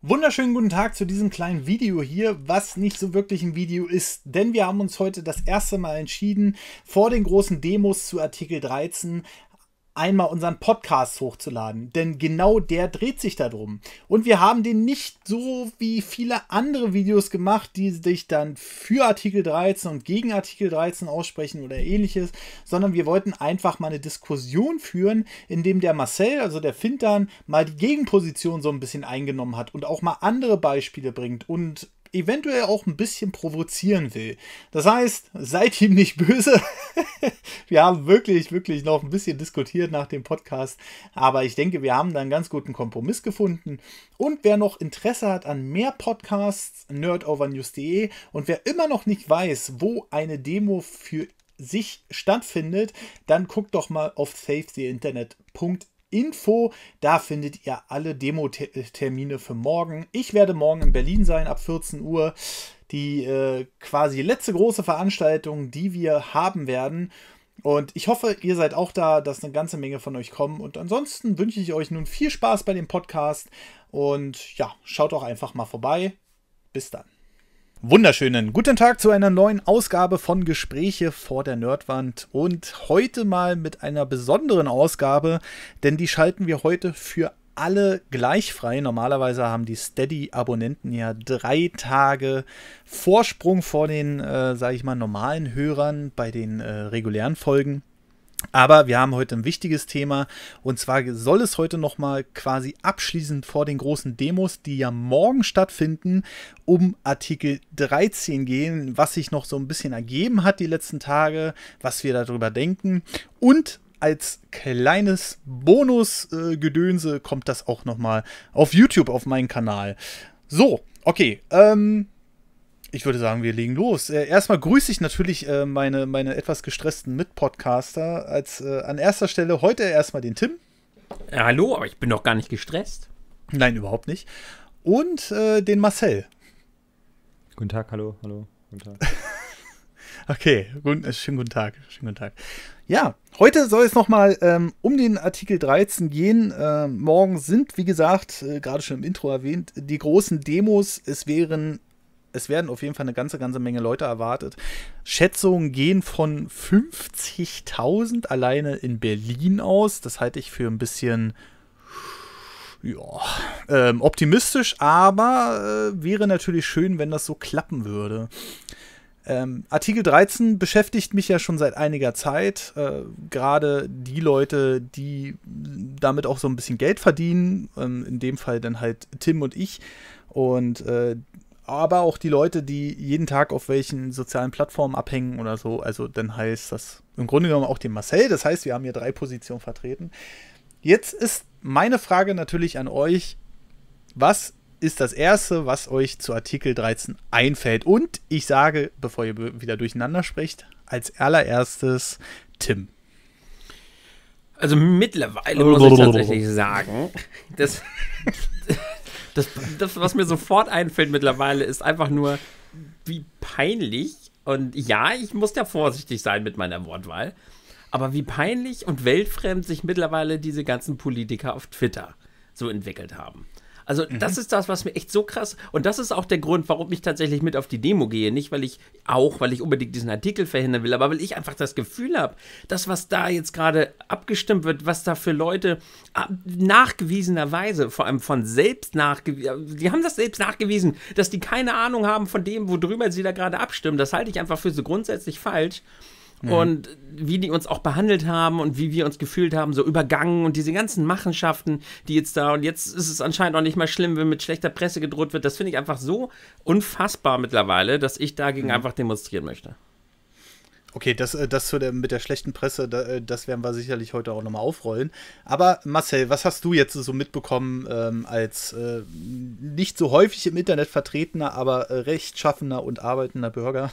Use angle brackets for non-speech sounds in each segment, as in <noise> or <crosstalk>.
Wunderschönen guten Tag zu diesem kleinen Video hier, was nicht so wirklich ein Video ist, denn wir haben uns heute das erste Mal entschieden, vor den großen Demos zu Artikel 13 einmal unseren Podcast hochzuladen, denn genau der dreht sich darum. Und wir haben den nicht so wie viele andere Videos gemacht, die sich dann für Artikel 13 und gegen Artikel 13 aussprechen oder ähnliches, sondern wir wollten einfach mal eine Diskussion führen, in dem der Marcel, also der Fintan, mal die Gegenposition so ein bisschen eingenommen hat und auch mal andere Beispiele bringt und eventuell auch ein bisschen provozieren will. Das heißt, seid ihm nicht böse. <laughs> wir haben wirklich, wirklich noch ein bisschen diskutiert nach dem Podcast, aber ich denke, wir haben da einen ganz guten Kompromiss gefunden. Und wer noch Interesse hat an mehr Podcasts, nerdovernews.de und wer immer noch nicht weiß, wo eine Demo für sich stattfindet, dann guckt doch mal auf safetyinternet.de info. Da findet ihr alle Demo-Termine für morgen. Ich werde morgen in Berlin sein ab 14 Uhr. Die äh, quasi letzte große Veranstaltung, die wir haben werden. Und ich hoffe, ihr seid auch da, dass eine ganze Menge von euch kommen. Und ansonsten wünsche ich euch nun viel Spaß bei dem Podcast. Und ja, schaut auch einfach mal vorbei. Bis dann. Wunderschönen guten Tag zu einer neuen Ausgabe von Gespräche vor der Nerdwand und heute mal mit einer besonderen Ausgabe, denn die schalten wir heute für alle gleich frei. Normalerweise haben die Steady-Abonnenten ja drei Tage Vorsprung vor den, äh, sage ich mal, normalen Hörern bei den äh, regulären Folgen. Aber wir haben heute ein wichtiges Thema und zwar soll es heute nochmal quasi abschließend vor den großen Demos, die ja morgen stattfinden, um Artikel 13 gehen, was sich noch so ein bisschen ergeben hat die letzten Tage, was wir darüber denken und als kleines Bonusgedönse kommt das auch nochmal auf YouTube auf meinen Kanal. So, okay, ähm, ich würde sagen, wir legen los. Äh, erstmal grüße ich natürlich äh, meine, meine etwas gestressten Mitpodcaster. Als äh, an erster Stelle heute erstmal den Tim. Ja, hallo, aber ich bin doch gar nicht gestresst. Nein, überhaupt nicht. Und äh, den Marcel. Guten Tag, hallo, hallo, guten Tag. <laughs> okay, guten, schönen guten Tag, schönen guten Tag. Ja, heute soll es nochmal ähm, um den Artikel 13 gehen. Ähm, morgen sind, wie gesagt, äh, gerade schon im Intro erwähnt, die großen Demos. Es wären es werden auf jeden Fall eine ganze, ganze Menge Leute erwartet. Schätzungen gehen von 50.000 alleine in Berlin aus. Das halte ich für ein bisschen ja, ähm, optimistisch, aber äh, wäre natürlich schön, wenn das so klappen würde. Ähm, Artikel 13 beschäftigt mich ja schon seit einiger Zeit. Äh, Gerade die Leute, die damit auch so ein bisschen Geld verdienen, ähm, in dem Fall dann halt Tim und ich. Und äh, aber auch die Leute, die jeden Tag auf welchen sozialen Plattformen abhängen oder so. Also dann heißt das im Grunde genommen auch den Marcel. Das heißt, wir haben hier drei Positionen vertreten. Jetzt ist meine Frage natürlich an euch, was ist das Erste, was euch zu Artikel 13 einfällt? Und ich sage, bevor ihr wieder durcheinander sprecht, als allererstes Tim. Also mittlerweile muss ich tatsächlich sagen, dass <laughs> <laughs> Das, das, was mir sofort einfällt mittlerweile, ist einfach nur, wie peinlich. Und ja, ich muss ja vorsichtig sein mit meiner Wortwahl. Aber wie peinlich und weltfremd sich mittlerweile diese ganzen Politiker auf Twitter so entwickelt haben. Also mhm. das ist das, was mir echt so krass und das ist auch der Grund, warum ich tatsächlich mit auf die Demo gehe. Nicht, weil ich auch, weil ich unbedingt diesen Artikel verhindern will, aber weil ich einfach das Gefühl habe, das, was da jetzt gerade abgestimmt wird, was da für Leute ah, nachgewiesenerweise, vor allem von selbst nachgewiesen, die haben das selbst nachgewiesen, dass die keine Ahnung haben von dem, worüber sie da gerade abstimmen. Das halte ich einfach für so grundsätzlich falsch. Mhm. Und wie die uns auch behandelt haben und wie wir uns gefühlt haben, so übergangen und diese ganzen Machenschaften, die jetzt da und jetzt ist es anscheinend auch nicht mal schlimm, wenn mit schlechter Presse gedroht wird. Das finde ich einfach so unfassbar mittlerweile, dass ich dagegen mhm. einfach demonstrieren möchte. Okay, das, äh, das der, mit der schlechten Presse, äh, das werden wir sicherlich heute auch nochmal aufrollen. Aber Marcel, was hast du jetzt so mitbekommen ähm, als äh, nicht so häufig im Internet vertretener, aber äh, rechtschaffender und arbeitender Bürger?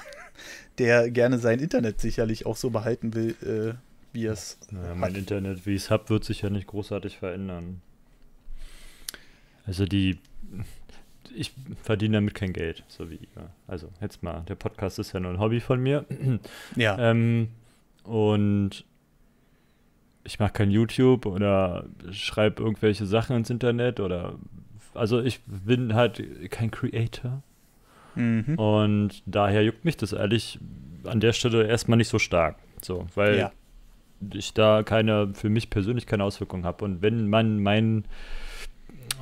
der gerne sein Internet sicherlich auch so behalten will, äh, wie es. Ja, mein hat. Internet, wie ich es habe, wird sich ja nicht großartig verändern. Also die. Ich verdiene damit kein Geld, so wie ihr. Also jetzt mal, der Podcast ist ja nur ein Hobby von mir. <clears throat> Ja. Ähm, und ich mache kein YouTube oder schreibe irgendwelche Sachen ins Internet oder also ich bin halt kein Creator, Mhm. Und daher juckt mich das ehrlich an der Stelle erstmal nicht so stark. So, weil ja. ich da keine, für mich persönlich keine Auswirkungen habe. Und wenn man mein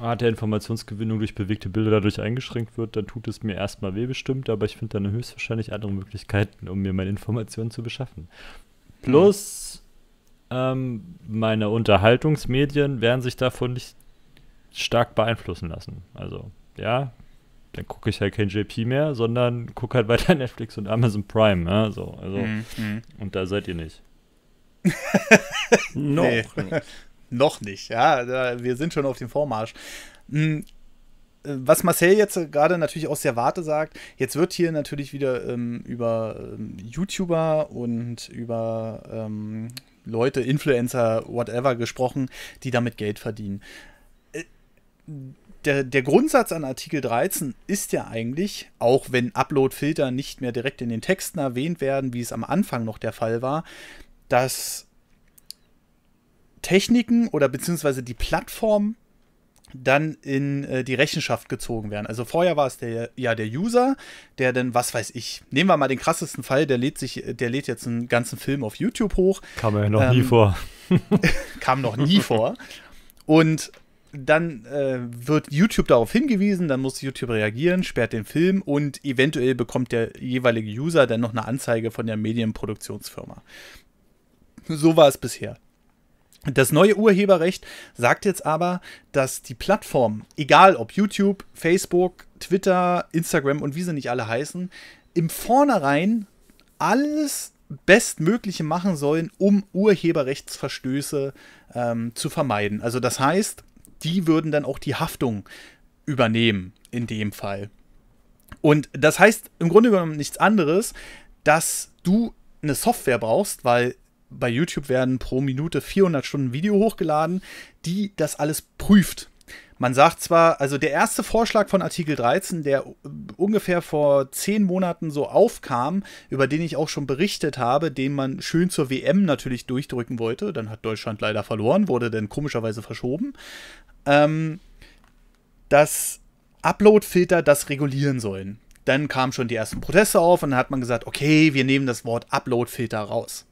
Art der Informationsgewinnung durch bewegte Bilder dadurch eingeschränkt wird, dann tut es mir erstmal weh bestimmt, aber ich finde dann höchstwahrscheinlich andere Möglichkeiten, um mir meine Informationen zu beschaffen. Plus ähm, meine Unterhaltungsmedien werden sich davon nicht stark beeinflussen lassen. Also, ja, dann gucke ich halt kein JP mehr, sondern gucke halt weiter <laughs> Netflix und Amazon Prime. Ja, so, also, mm, mm. Und da seid ihr nicht. noch nee, nicht. <laughs> Noch nicht, ja. Wir sind schon auf dem Vormarsch. Hm, äh, was Marcel jetzt gerade natürlich aus der Warte sagt, jetzt wird hier natürlich wieder ähm, über ähm, YouTuber und über ähm, Leute, Influencer, whatever gesprochen, die damit Geld verdienen. Äh, der, der Grundsatz an Artikel 13 ist ja eigentlich, auch wenn Upload-Filter nicht mehr direkt in den Texten erwähnt werden, wie es am Anfang noch der Fall war, dass Techniken oder beziehungsweise die Plattform dann in äh, die Rechenschaft gezogen werden. Also vorher war es der, ja der User, der dann, was weiß ich, nehmen wir mal den krassesten Fall, der lädt sich, der lädt jetzt einen ganzen Film auf YouTube hoch. Kam ja noch ähm, nie vor. <laughs> kam noch nie vor. Und dann äh, wird YouTube darauf hingewiesen, dann muss YouTube reagieren, sperrt den Film und eventuell bekommt der jeweilige User dann noch eine Anzeige von der Medienproduktionsfirma. So war es bisher. Das neue Urheberrecht sagt jetzt aber, dass die Plattformen, egal ob YouTube, Facebook, Twitter, Instagram und wie sie nicht alle heißen, im Vornherein alles Bestmögliche machen sollen, um Urheberrechtsverstöße ähm, zu vermeiden. Also das heißt, die würden dann auch die Haftung übernehmen in dem Fall. Und das heißt im Grunde genommen nichts anderes, dass du eine Software brauchst, weil bei YouTube werden pro Minute 400 Stunden Video hochgeladen, die das alles prüft. Man sagt zwar, also der erste Vorschlag von Artikel 13, der ungefähr vor zehn Monaten so aufkam, über den ich auch schon berichtet habe, den man schön zur WM natürlich durchdrücken wollte, dann hat Deutschland leider verloren, wurde dann komischerweise verschoben ähm, dass Upload-Filter das regulieren sollen. Dann kamen schon die ersten Proteste auf und dann hat man gesagt, okay, wir nehmen das Wort Upload-Filter raus.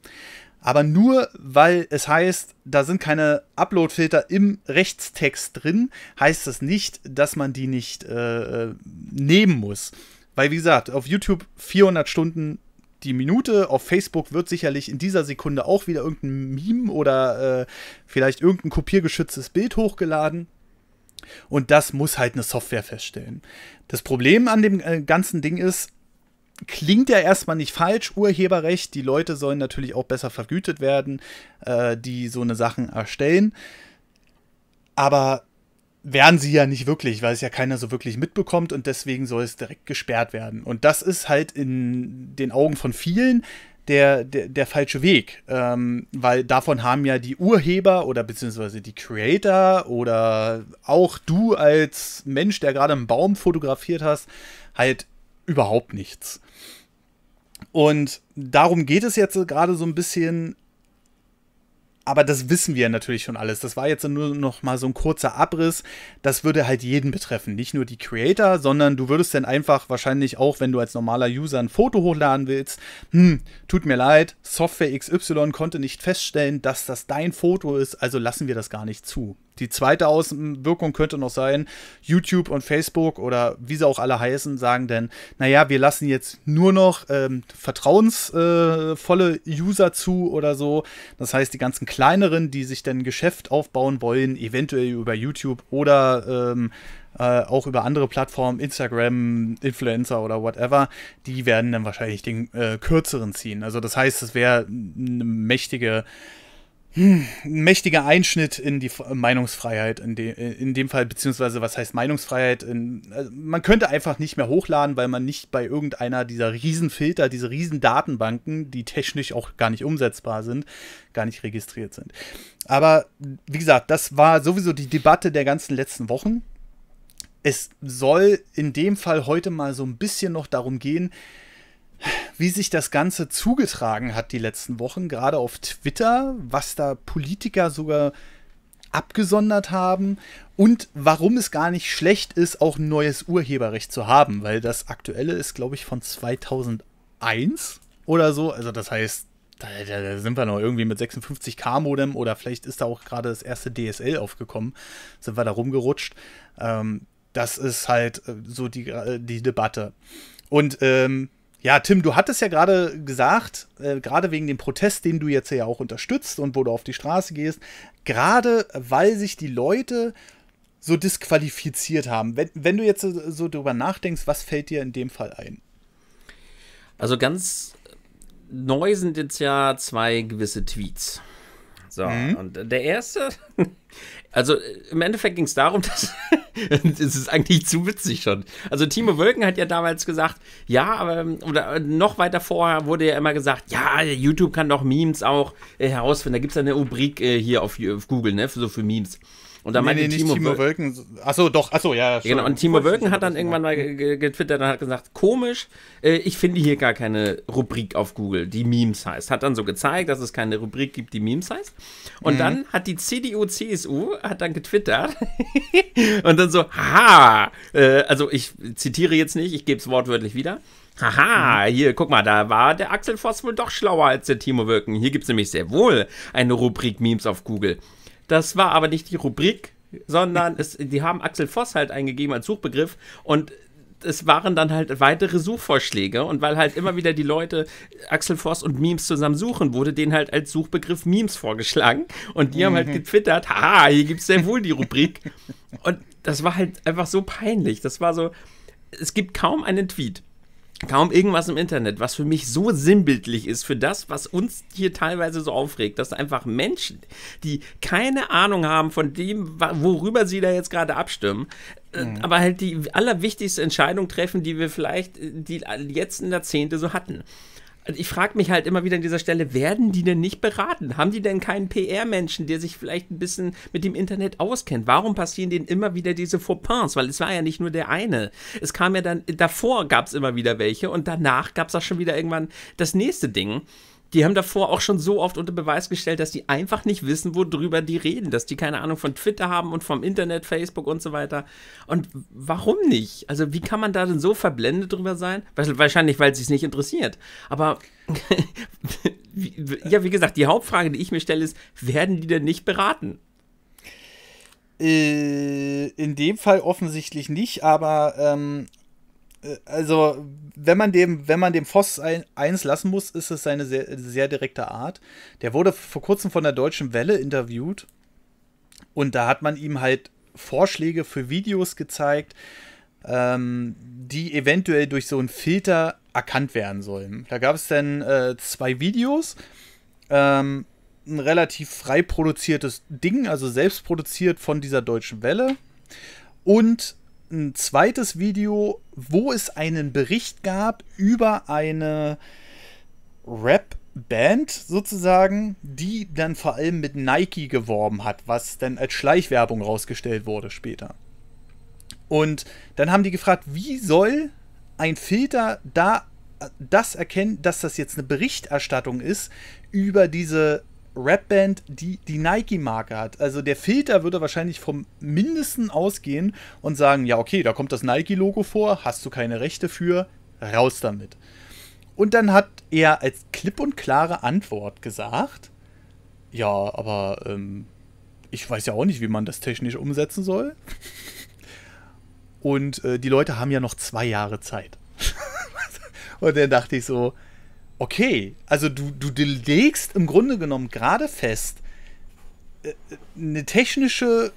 Aber nur weil es heißt, da sind keine Upload-Filter im Rechtstext drin, heißt das nicht, dass man die nicht äh, äh nehmen muss. Weil, wie gesagt, auf YouTube 400 Stunden die Minute. Auf Facebook wird sicherlich in dieser Sekunde auch wieder irgendein Meme oder äh, vielleicht irgendein kopiergeschütztes Bild hochgeladen. Und das muss halt eine Software feststellen. Das Problem an dem äh, ganzen Ding ist, klingt ja erstmal nicht falsch, Urheberrecht. Die Leute sollen natürlich auch besser vergütet werden, äh, die so eine Sachen erstellen. Aber werden sie ja nicht wirklich, weil es ja keiner so wirklich mitbekommt und deswegen soll es direkt gesperrt werden. Und das ist halt in den Augen von vielen der, der, der falsche Weg, ähm, weil davon haben ja die Urheber oder beziehungsweise die Creator oder auch du als Mensch, der gerade einen Baum fotografiert hast, halt überhaupt nichts. Und darum geht es jetzt gerade so ein bisschen aber das wissen wir natürlich schon alles. Das war jetzt nur noch mal so ein kurzer Abriss. Das würde halt jeden betreffen, nicht nur die Creator, sondern du würdest dann einfach wahrscheinlich auch, wenn du als normaler User ein Foto hochladen willst, hm, tut mir leid, Software XY konnte nicht feststellen, dass das dein Foto ist, also lassen wir das gar nicht zu. Die zweite Außenwirkung könnte noch sein, YouTube und Facebook oder wie sie auch alle heißen, sagen denn, naja, wir lassen jetzt nur noch ähm, vertrauensvolle äh, User zu oder so. Das heißt, die ganzen kleineren, die sich dann ein Geschäft aufbauen wollen, eventuell über YouTube oder ähm, äh, auch über andere Plattformen, Instagram, Influencer oder whatever, die werden dann wahrscheinlich den äh, kürzeren ziehen. Also das heißt, es wäre eine mächtige hm, mächtiger Einschnitt in die äh, Meinungsfreiheit, in, de, äh, in dem Fall, beziehungsweise was heißt Meinungsfreiheit? In, also man könnte einfach nicht mehr hochladen, weil man nicht bei irgendeiner dieser Riesenfilter, diese Riesendatenbanken, die technisch auch gar nicht umsetzbar sind, gar nicht registriert sind. Aber wie gesagt, das war sowieso die Debatte der ganzen letzten Wochen. Es soll in dem Fall heute mal so ein bisschen noch darum gehen, wie sich das Ganze zugetragen hat die letzten Wochen, gerade auf Twitter, was da Politiker sogar abgesondert haben und warum es gar nicht schlecht ist, auch ein neues Urheberrecht zu haben, weil das aktuelle ist, glaube ich, von 2001 oder so. Also das heißt, da, da sind wir noch irgendwie mit 56k Modem oder vielleicht ist da auch gerade das erste DSL aufgekommen, sind wir da rumgerutscht. Ähm, das ist halt äh, so die, äh, die Debatte. Und ähm, ja, Tim, du hattest ja gerade gesagt, äh, gerade wegen dem Protest, den du jetzt ja auch unterstützt und wo du auf die Straße gehst, gerade weil sich die Leute so disqualifiziert haben. Wenn, wenn du jetzt so drüber nachdenkst, was fällt dir in dem Fall ein? Also ganz neu sind jetzt ja zwei gewisse Tweets. So, mhm. und der erste, <laughs> Also äh, im Endeffekt ging es darum, <laughs> dass es ist eigentlich zu witzig schon. Also Timo Wölken hat ja damals gesagt, ja, aber ähm, oder äh, noch weiter vorher wurde ja immer gesagt, ja, YouTube kann doch Memes auch äh, herausfinden. Da gibt es ja eine Rubrik äh, hier auf, auf Google, ne, so für Memes. Und dann nee, meinte nee, Timo, Timo Wölken. Achso, doch, achso, ja. Schon. Genau, und Timo Wölken hat dann irgendwann mal getwittert und hat gesagt: komisch, äh, ich finde hier gar keine Rubrik auf Google, die Memes heißt. Hat dann so gezeigt, dass es keine Rubrik gibt, die Memes heißt. Und mhm. dann hat die CDU, CSU, hat dann getwittert <laughs> und dann so, ha! Äh, also ich zitiere jetzt nicht, ich gebe es wortwörtlich wieder. Haha, mhm. hier, guck mal, da war der Axel Voss wohl doch schlauer als der Timo Wirken. Hier gibt es nämlich sehr wohl eine Rubrik Memes auf Google. Das war aber nicht die Rubrik, sondern es, die haben Axel Voss halt eingegeben als Suchbegriff und es waren dann halt weitere Suchvorschläge und weil halt immer wieder die Leute Axel Voss und Memes zusammen suchen, wurde denen halt als Suchbegriff Memes vorgeschlagen und die haben halt mhm. getwittert, haha, hier gibt es sehr wohl die Rubrik. Und das war halt einfach so peinlich. Das war so, es gibt kaum einen Tweet, kaum irgendwas im Internet, was für mich so sinnbildlich ist für das, was uns hier teilweise so aufregt, dass einfach Menschen, die keine Ahnung haben von dem, worüber sie da jetzt gerade abstimmen, äh, mhm. aber halt die allerwichtigste Entscheidung treffen, die wir vielleicht äh, die letzten äh, Jahrzehnte so hatten also ich frage mich halt immer wieder an dieser Stelle, werden die denn nicht beraten? Haben die denn keinen PR-Menschen, der sich vielleicht ein bisschen mit dem Internet auskennt? Warum passieren denen immer wieder diese Fauxpas? Weil es war ja nicht nur der eine. Es kam ja dann, davor gab es immer wieder welche und danach gab es auch schon wieder irgendwann das nächste Ding die haben davor auch schon so oft unter Beweis gestellt, dass die einfach nicht wissen, worüber die reden, dass die keine Ahnung von Twitter haben und vom Internet, Facebook und so weiter. Und warum nicht? Also, wie kann man da denn so verblendet drüber sein? Wahrscheinlich, weil es sich nicht interessiert. Aber <laughs> ja, wie gesagt, die Hauptfrage, die ich mir stelle, ist, werden die denn nicht beraten? Äh, in dem Fall offensichtlich nicht, aber ähm, äh, also wenn man dem, wenn man dem Voss ein, eins lassen muss, ist es seine sehr, sehr direkte Art. Der wurde vor kurzem von der Deutschen Welle interviewt und da hat man ihm halt Vorschläge für Videos gezeigt, ähm, die eventuell durch so einen Filter erkannt werden sollen. Da gab es dann äh, zwei Videos. Ähm, ein relativ frei produziertes Ding, also selbst produziert von dieser deutschen Welle. Und ein zweites Video, wo es einen Bericht gab über eine Rap- Band sozusagen, die dann vor allem mit Nike geworben hat, was dann als Schleichwerbung rausgestellt wurde später. Und dann haben die gefragt, wie soll ein Filter da äh, das erkennen, dass das jetzt eine Berichterstattung ist über diese Rapband, die die Nike-Marke hat. Also der Filter würde wahrscheinlich vom Mindesten ausgehen und sagen, ja okay, da kommt das Nike-Logo vor, hast du keine Rechte für, raus damit. Und dann hat er als klipp und klare Antwort gesagt, ja, aber ähm, ich weiß ja auch nicht, wie man das technisch umsetzen soll. Und äh, die Leute haben ja noch zwei Jahre Zeit. <laughs> und dann dachte ich so, okay, also du, du legst im Grunde genommen gerade fest, äh, eine technische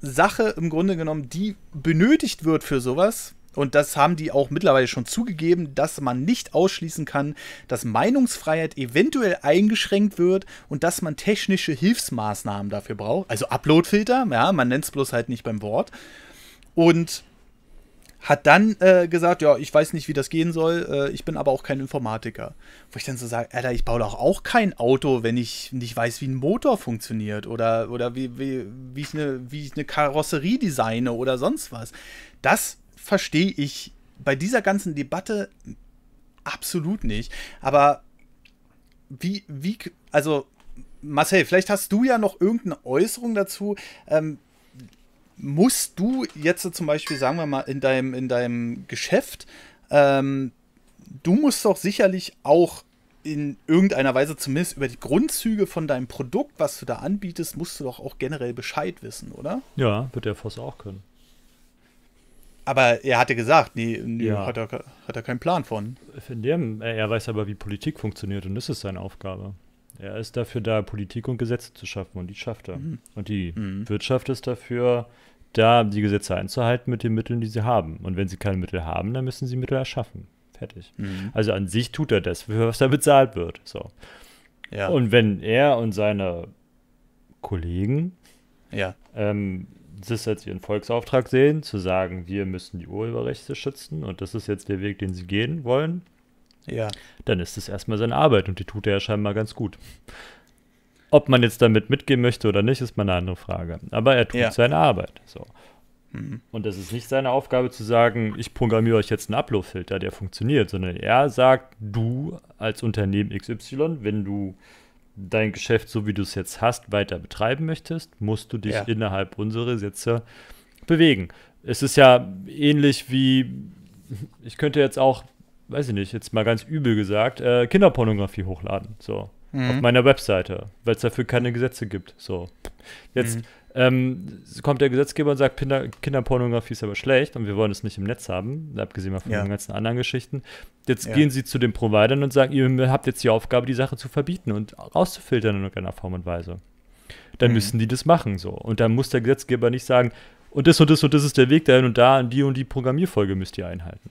Sache im Grunde genommen, die benötigt wird für sowas. Und das haben die auch mittlerweile schon zugegeben, dass man nicht ausschließen kann, dass Meinungsfreiheit eventuell eingeschränkt wird und dass man technische Hilfsmaßnahmen dafür braucht. Also Uploadfilter, ja, man nennt es bloß halt nicht beim Wort. Und hat dann äh, gesagt, ja, ich weiß nicht, wie das gehen soll, äh, ich bin aber auch kein Informatiker. Wo ich dann so sage, Alter, ich baue doch auch kein Auto, wenn ich nicht weiß, wie ein Motor funktioniert oder, oder wie, wie, wie, ich eine, wie ich eine Karosserie designe oder sonst was. Das verstehe ich bei dieser ganzen Debatte absolut nicht. Aber wie, wie, also Marcel, vielleicht hast du ja noch irgendeine Äußerung dazu. Ähm, musst du jetzt zum Beispiel, sagen wir mal, in deinem, in deinem Geschäft, ähm, du musst doch sicherlich auch in irgendeiner Weise zumindest über die Grundzüge von deinem Produkt, was du da anbietest, musst du doch auch generell Bescheid wissen, oder? Ja, wird der Voss auch können. Aber er hatte gesagt, nee, nee ja. hat, er, hat er keinen Plan von. In dem, er weiß aber, wie Politik funktioniert und das ist seine Aufgabe. Er ist dafür da, Politik und Gesetze zu schaffen und die schafft er. Mhm. Und die mhm. Wirtschaft ist dafür da, die Gesetze einzuhalten mit den Mitteln, die sie haben. Und wenn sie keine Mittel haben, dann müssen sie Mittel erschaffen. Fertig. Mhm. Also an sich tut er das, für was er bezahlt wird. So. Ja. Und wenn er und seine Kollegen ja. ähm, das als ihren Volksauftrag sehen, zu sagen, wir müssen die Urheberrechte schützen und das ist jetzt der Weg, den sie gehen wollen, ja. dann ist es erstmal seine Arbeit und die tut er ja scheinbar ganz gut. Ob man jetzt damit mitgehen möchte oder nicht, ist mal eine andere Frage. Aber er tut ja. seine Arbeit. So. Mhm. Und es ist nicht seine Aufgabe zu sagen, ich programmiere euch jetzt einen Upload-Filter, der funktioniert, sondern er sagt, du als Unternehmen XY, wenn du dein Geschäft, so wie du es jetzt hast, weiter betreiben möchtest, musst du dich ja. innerhalb unserer Sätze bewegen. Es ist ja ähnlich wie, ich könnte jetzt auch weiß ich nicht, jetzt mal ganz übel gesagt, äh, Kinderpornografie hochladen. So. Mhm. Auf meiner Webseite, weil es dafür keine Gesetze gibt. So. Jetzt. Mhm. Ähm, kommt der Gesetzgeber und sagt, Kinder, Kinderpornografie ist aber schlecht und wir wollen es nicht im Netz haben, abgesehen von ja. den ganzen anderen Geschichten. Jetzt ja. gehen sie zu den Providern und sagen, ihr habt jetzt die Aufgabe, die Sache zu verbieten und rauszufiltern in irgendeiner Form und Weise. Dann mhm. müssen die das machen so. Und dann muss der Gesetzgeber nicht sagen, und das und das und das ist der Weg dahin und da und die und die Programmierfolge müsst ihr einhalten.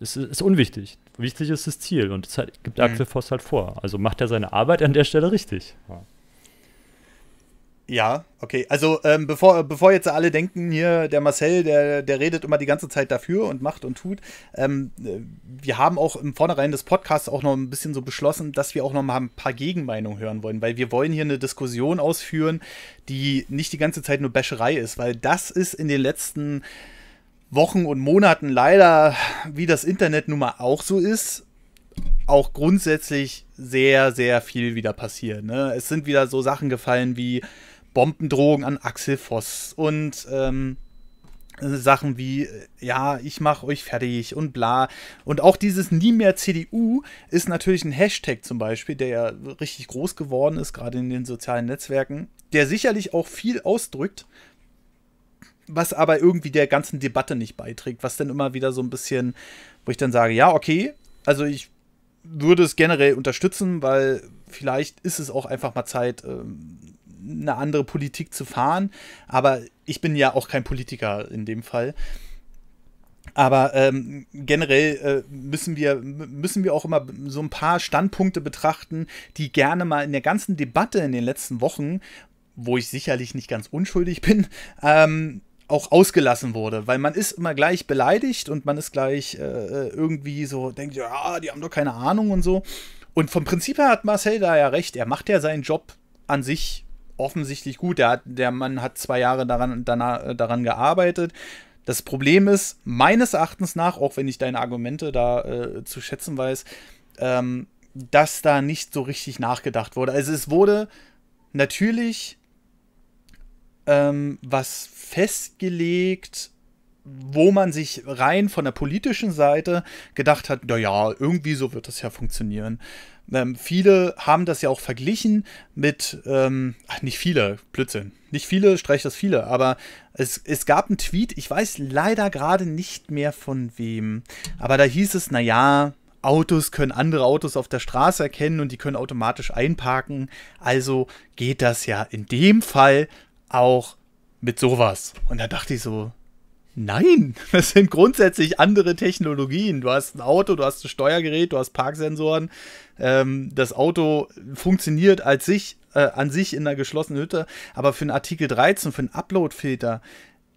Es ist, ist unwichtig. Wichtig ist das Ziel und das gibt mhm. Axel Voss halt vor. Also macht er seine Arbeit an der Stelle richtig. Ja. Ja, okay. Also ähm, bevor, bevor jetzt alle denken, hier der Marcel, der, der redet immer die ganze Zeit dafür und macht und tut. Ähm, äh, wir haben auch im Vornherein des Podcasts auch noch ein bisschen so beschlossen, dass wir auch noch mal ein paar Gegenmeinungen hören wollen, weil wir wollen hier eine Diskussion ausführen, die nicht die ganze Zeit nur Bäscherei ist, weil das ist in den letzten Wochen und Monaten leider, wie das Internet nun mal auch so ist, auch grundsätzlich sehr, sehr viel wieder passiert. Ne? Es sind wieder so Sachen gefallen wie Bombendrogen an Axel Voss und ähm, Sachen wie, ja, ich mache euch fertig und bla. Und auch dieses Nie mehr CDU ist natürlich ein Hashtag zum Beispiel, der ja richtig groß geworden ist, gerade in den sozialen Netzwerken, der sicherlich auch viel ausdrückt, was aber irgendwie der ganzen Debatte nicht beiträgt, was dann immer wieder so ein bisschen, wo ich dann sage, ja, okay, also ich würde es generell unterstützen, weil vielleicht ist es auch einfach mal Zeit, ähm, eine andere Politik zu fahren, aber ich bin ja auch kein Politiker in dem Fall. Aber ähm, generell äh, müssen, wir, müssen wir auch immer so ein paar Standpunkte betrachten, die gerne mal in der ganzen Debatte in den letzten Wochen wo ich sicherlich nicht ganz unschuldig bin, ähm, auch ausgelassen wurde, weil man ist immer gleich beleidigt und man ist gleich äh, äh, irgendwie so, denkt, ja, die haben doch keine Ahnung und so. Und vom Prinzip her hat Marcel da ja recht, er macht ja seinen Job an sich offensichtlich gut. Der, hat, der Mann hat zwei Jahre daran, danach, äh, daran gearbeitet. Das Problem ist, meines Erachtens nach, auch wenn ich deine Argumente da äh, zu schätzen weiß, ähm, dass da nicht so richtig nachgedacht wurde. Also es wurde natürlich ähm, was festgelegt, wo man sich rein von der politischen Seite gedacht hat, naja, irgendwie so wird das ja funktionieren. Ähm, viele haben das ja auch verglichen mit, ähm, ach, nicht viele, Blödsinn, nicht viele, streich das viele, aber es, es gab einen Tweet, ich weiß leider gerade nicht mehr von wem, aber da hieß es, naja, Autos können andere Autos auf der Straße erkennen und die können automatisch einparken, also geht das ja in dem Fall auch mit sowas. Und da dachte ich so, nein, <laughs> das sind grundsätzlich andere Technologien. Du hast ein Auto, du hast ein Steuergerät, du hast Parksensoren. Ähm, das Auto funktioniert als sich, äh, an sich in einer geschlossenen Hütte, aber für einen Artikel 13, für einen Upload-Filter,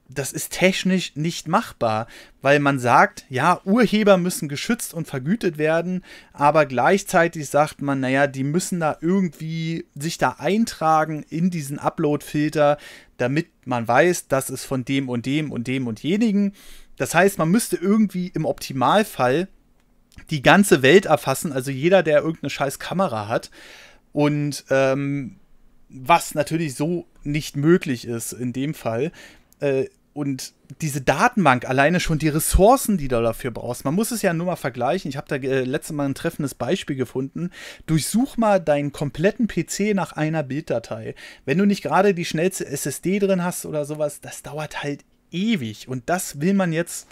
das ist technisch nicht machbar, weil man sagt, ja, Urheber müssen geschützt und vergütet werden, aber gleichzeitig sagt man, naja, die müssen da irgendwie sich da eintragen in diesen Upload-Filter, damit man weiß, das ist von dem und dem und dem und jenigen. Das heißt, man müsste irgendwie im Optimalfall die ganze Welt erfassen, also jeder, der irgendeine scheiß Kamera hat. Und ähm, was natürlich so nicht möglich ist in dem Fall. Äh, und diese Datenbank, alleine schon die Ressourcen, die du dafür brauchst. Man muss es ja nur mal vergleichen. Ich habe da äh, letztes Mal ein treffendes Beispiel gefunden. Durchsuch mal deinen kompletten PC nach einer Bilddatei. Wenn du nicht gerade die schnellste SSD drin hast oder sowas, das dauert halt ewig. Und das will man jetzt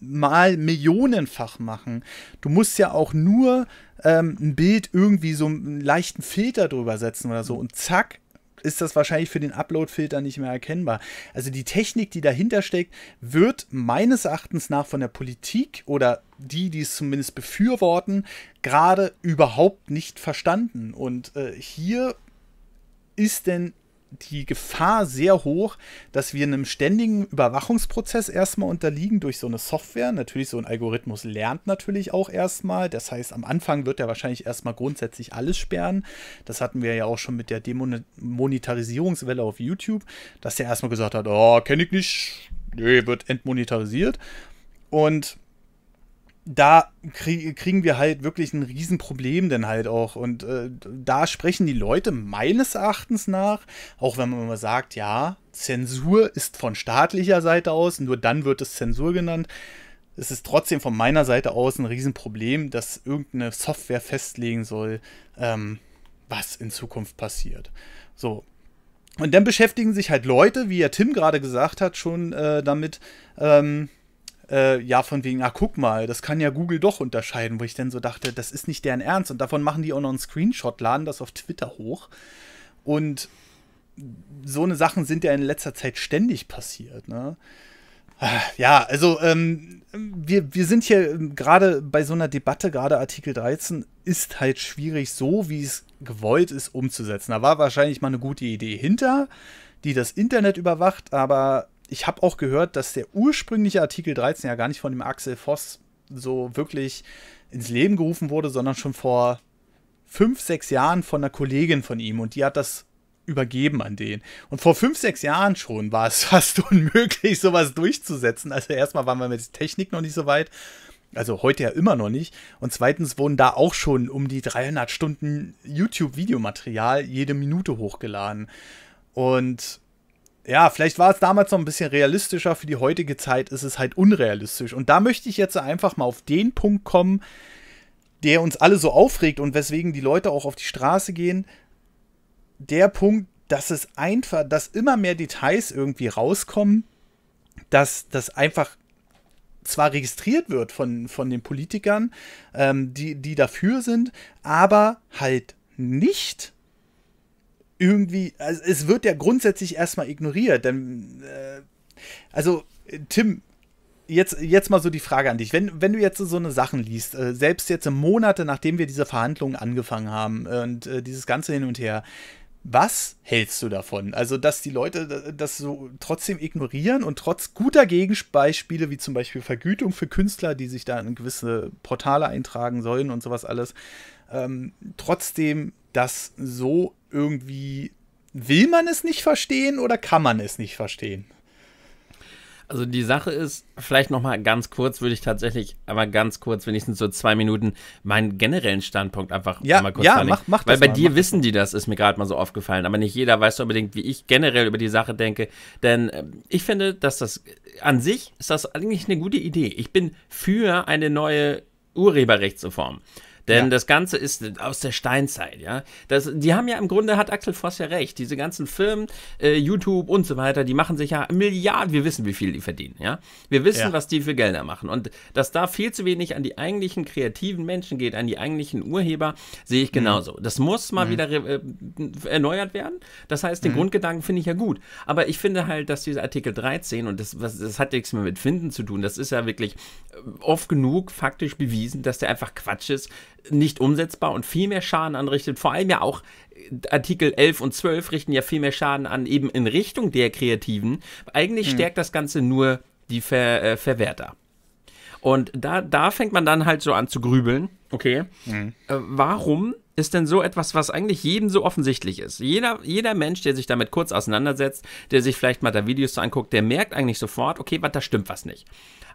mal millionenfach machen. Du musst ja auch nur ähm, ein Bild irgendwie so einen leichten Filter drüber setzen oder so. Und zack, ist das wahrscheinlich für den Upload-Filter nicht mehr erkennbar. Also die Technik, die dahinter steckt, wird meines Erachtens nach von der Politik oder die, die es zumindest befürworten, gerade überhaupt nicht verstanden. Und äh, hier ist denn die Gefahr sehr hoch, dass wir einem ständigen Überwachungsprozess erstmal unterliegen durch so eine Software. Natürlich, so ein Algorithmus lernt natürlich auch erstmal. Das heißt, am Anfang wird er wahrscheinlich erstmal grundsätzlich alles sperren. Das hatten wir ja auch schon mit der Demonetarisierungswelle auf YouTube, dass er erstmal gesagt hat, oh, kenne ich nicht, nee, wird entmonetarisiert. Und da krieg, kriegen wir halt wirklich ein Riesenproblem denn halt auch. Und äh, da sprechen die Leute meines Erachtens nach, auch wenn man immer sagt, ja, Zensur ist von staatlicher Seite aus, nur dann wird es Zensur genannt. Es ist trotzdem von meiner Seite aus ein Riesenproblem, dass irgendeine Software festlegen soll, ähm, was in Zukunft passiert. So, und dann beschäftigen sich halt Leute, wie ja Tim gerade gesagt hat, schon äh, damit, ähm, äh, ja, von wegen, ah, guck mal, das kann ja Google doch unterscheiden, wo ich dann so dachte, das ist nicht deren Ernst. Und davon machen die auch noch einen Screenshot, laden das auf Twitter hoch. Und so eine Sachen sind ja in letzter Zeit ständig passiert, ne? Ja, also ähm, wir, wir sind hier ähm, gerade bei so einer Debatte, gerade Artikel 13 ist halt schwierig, so wie es gewollt ist, umzusetzen. Da war wahrscheinlich mal eine gute Idee hinter, die das Internet überwacht, aber ich habe auch gehört, dass der ursprüngliche Artikel 13 ja gar nicht von dem Axel Voss so wirklich ins Leben gerufen wurde, sondern schon vor fünf, sechs Jahren von einer Kollegin von ihm und die hat das übergeben an den. Und vor fünf, sechs Jahren schon war es <laughs> fast unmöglich, sowas durchzusetzen. Also erstmal waren wir mit der Technik noch nicht so weit. Also heute ja immer noch nicht. Und zweitens wurden da auch schon um die 300 Stunden YouTube-Videomaterial jede Minute hochgeladen. Und ja, vielleicht war es damals noch ein bisschen realistischer, für die heutige Zeit ist es halt unrealistisch. Und da möchte ich jetzt einfach mal auf den Punkt kommen, der uns alle so aufregt und weswegen die Leute auch auf die Straße gehen. Der Punkt, dass es einfach, dass immer mehr Details irgendwie rauskommen, dass das einfach zwar registriert wird von, von den Politikern, ähm, die, die dafür sind, aber halt nicht irgendwie, also es wird ja grundsätzlich erstmal ignoriert, denn, äh, also äh, Tim, jetzt, jetzt mal so die Frage an dich. Wenn, wenn du jetzt so eine Sachen liest, äh, selbst jetzt Monate, nachdem wir diese Verhandlungen angefangen haben äh, und äh, dieses ganze Hin und Her, was hältst du davon? Also, dass die Leute äh, das so trotzdem ignorieren und trotz guter Gegenbeispiele, wie zum Beispiel Vergütung für Künstler, die sich da in gewisse Portale eintragen sollen und sowas alles, ähm, trotzdem das so irgendwie will man es nicht verstehen oder kann man es nicht verstehen? Also die Sache ist, vielleicht noch mal ganz kurz, würde ich tatsächlich einmal ganz kurz, wenigstens so zwei Minuten, meinen generellen Standpunkt einfach ja, mal kurz Ja, mach, mach das Weil bei mal, dir wissen die das, ist mir gerade mal so aufgefallen. Aber nicht jeder weiß unbedingt, wie ich generell über die Sache denke. Denn äh, ich finde, dass das an sich ist das eigentlich eine gute Idee. Ich bin für eine neue Urheberrechtsreform. Denn ja. das Ganze ist aus der Steinzeit, ja. Das, die haben ja im Grunde, hat Axel Voss ja recht, diese ganzen Firmen, äh, YouTube und so weiter, die machen sich ja Milliarden, wir wissen, wie viel die verdienen, ja. Wir wissen, ja. was die für Gelder machen. Und dass da viel zu wenig an die eigentlichen kreativen Menschen geht, an die eigentlichen Urheber, sehe ich mhm. genauso. Mhm. Das muss mal mhm. wieder äh, erneuert werden. Das heißt, den mhm. Grundgedanken finde ich ja gut. Aber ich finde halt, dass dieser Artikel 13, und das, was, das hat nichts mehr mit Finden zu tun, das ist ja wirklich äh, oft genug faktisch bewiesen, dass der einfach Quatsch ist, nicht umsetzbar und viel mehr Schaden anrichtet. Vor allem ja auch äh, Artikel 11 und 12 richten ja viel mehr Schaden an, eben in Richtung der Kreativen. Eigentlich hm. stärkt das Ganze nur die Ver, äh, Verwerter. Und da, da fängt man dann halt so an zu grübeln. Okay. Mhm. Äh, hm. warum ist denn so etwas, was eigentlich jedem so offensichtlich ist? Jeder, jeder Mensch, der sich damit kurz auseinandersetzt, der sich vielleicht mal da Videos anguckt, der merkt eigentlich sofort, okay, was, da stimmt was nicht.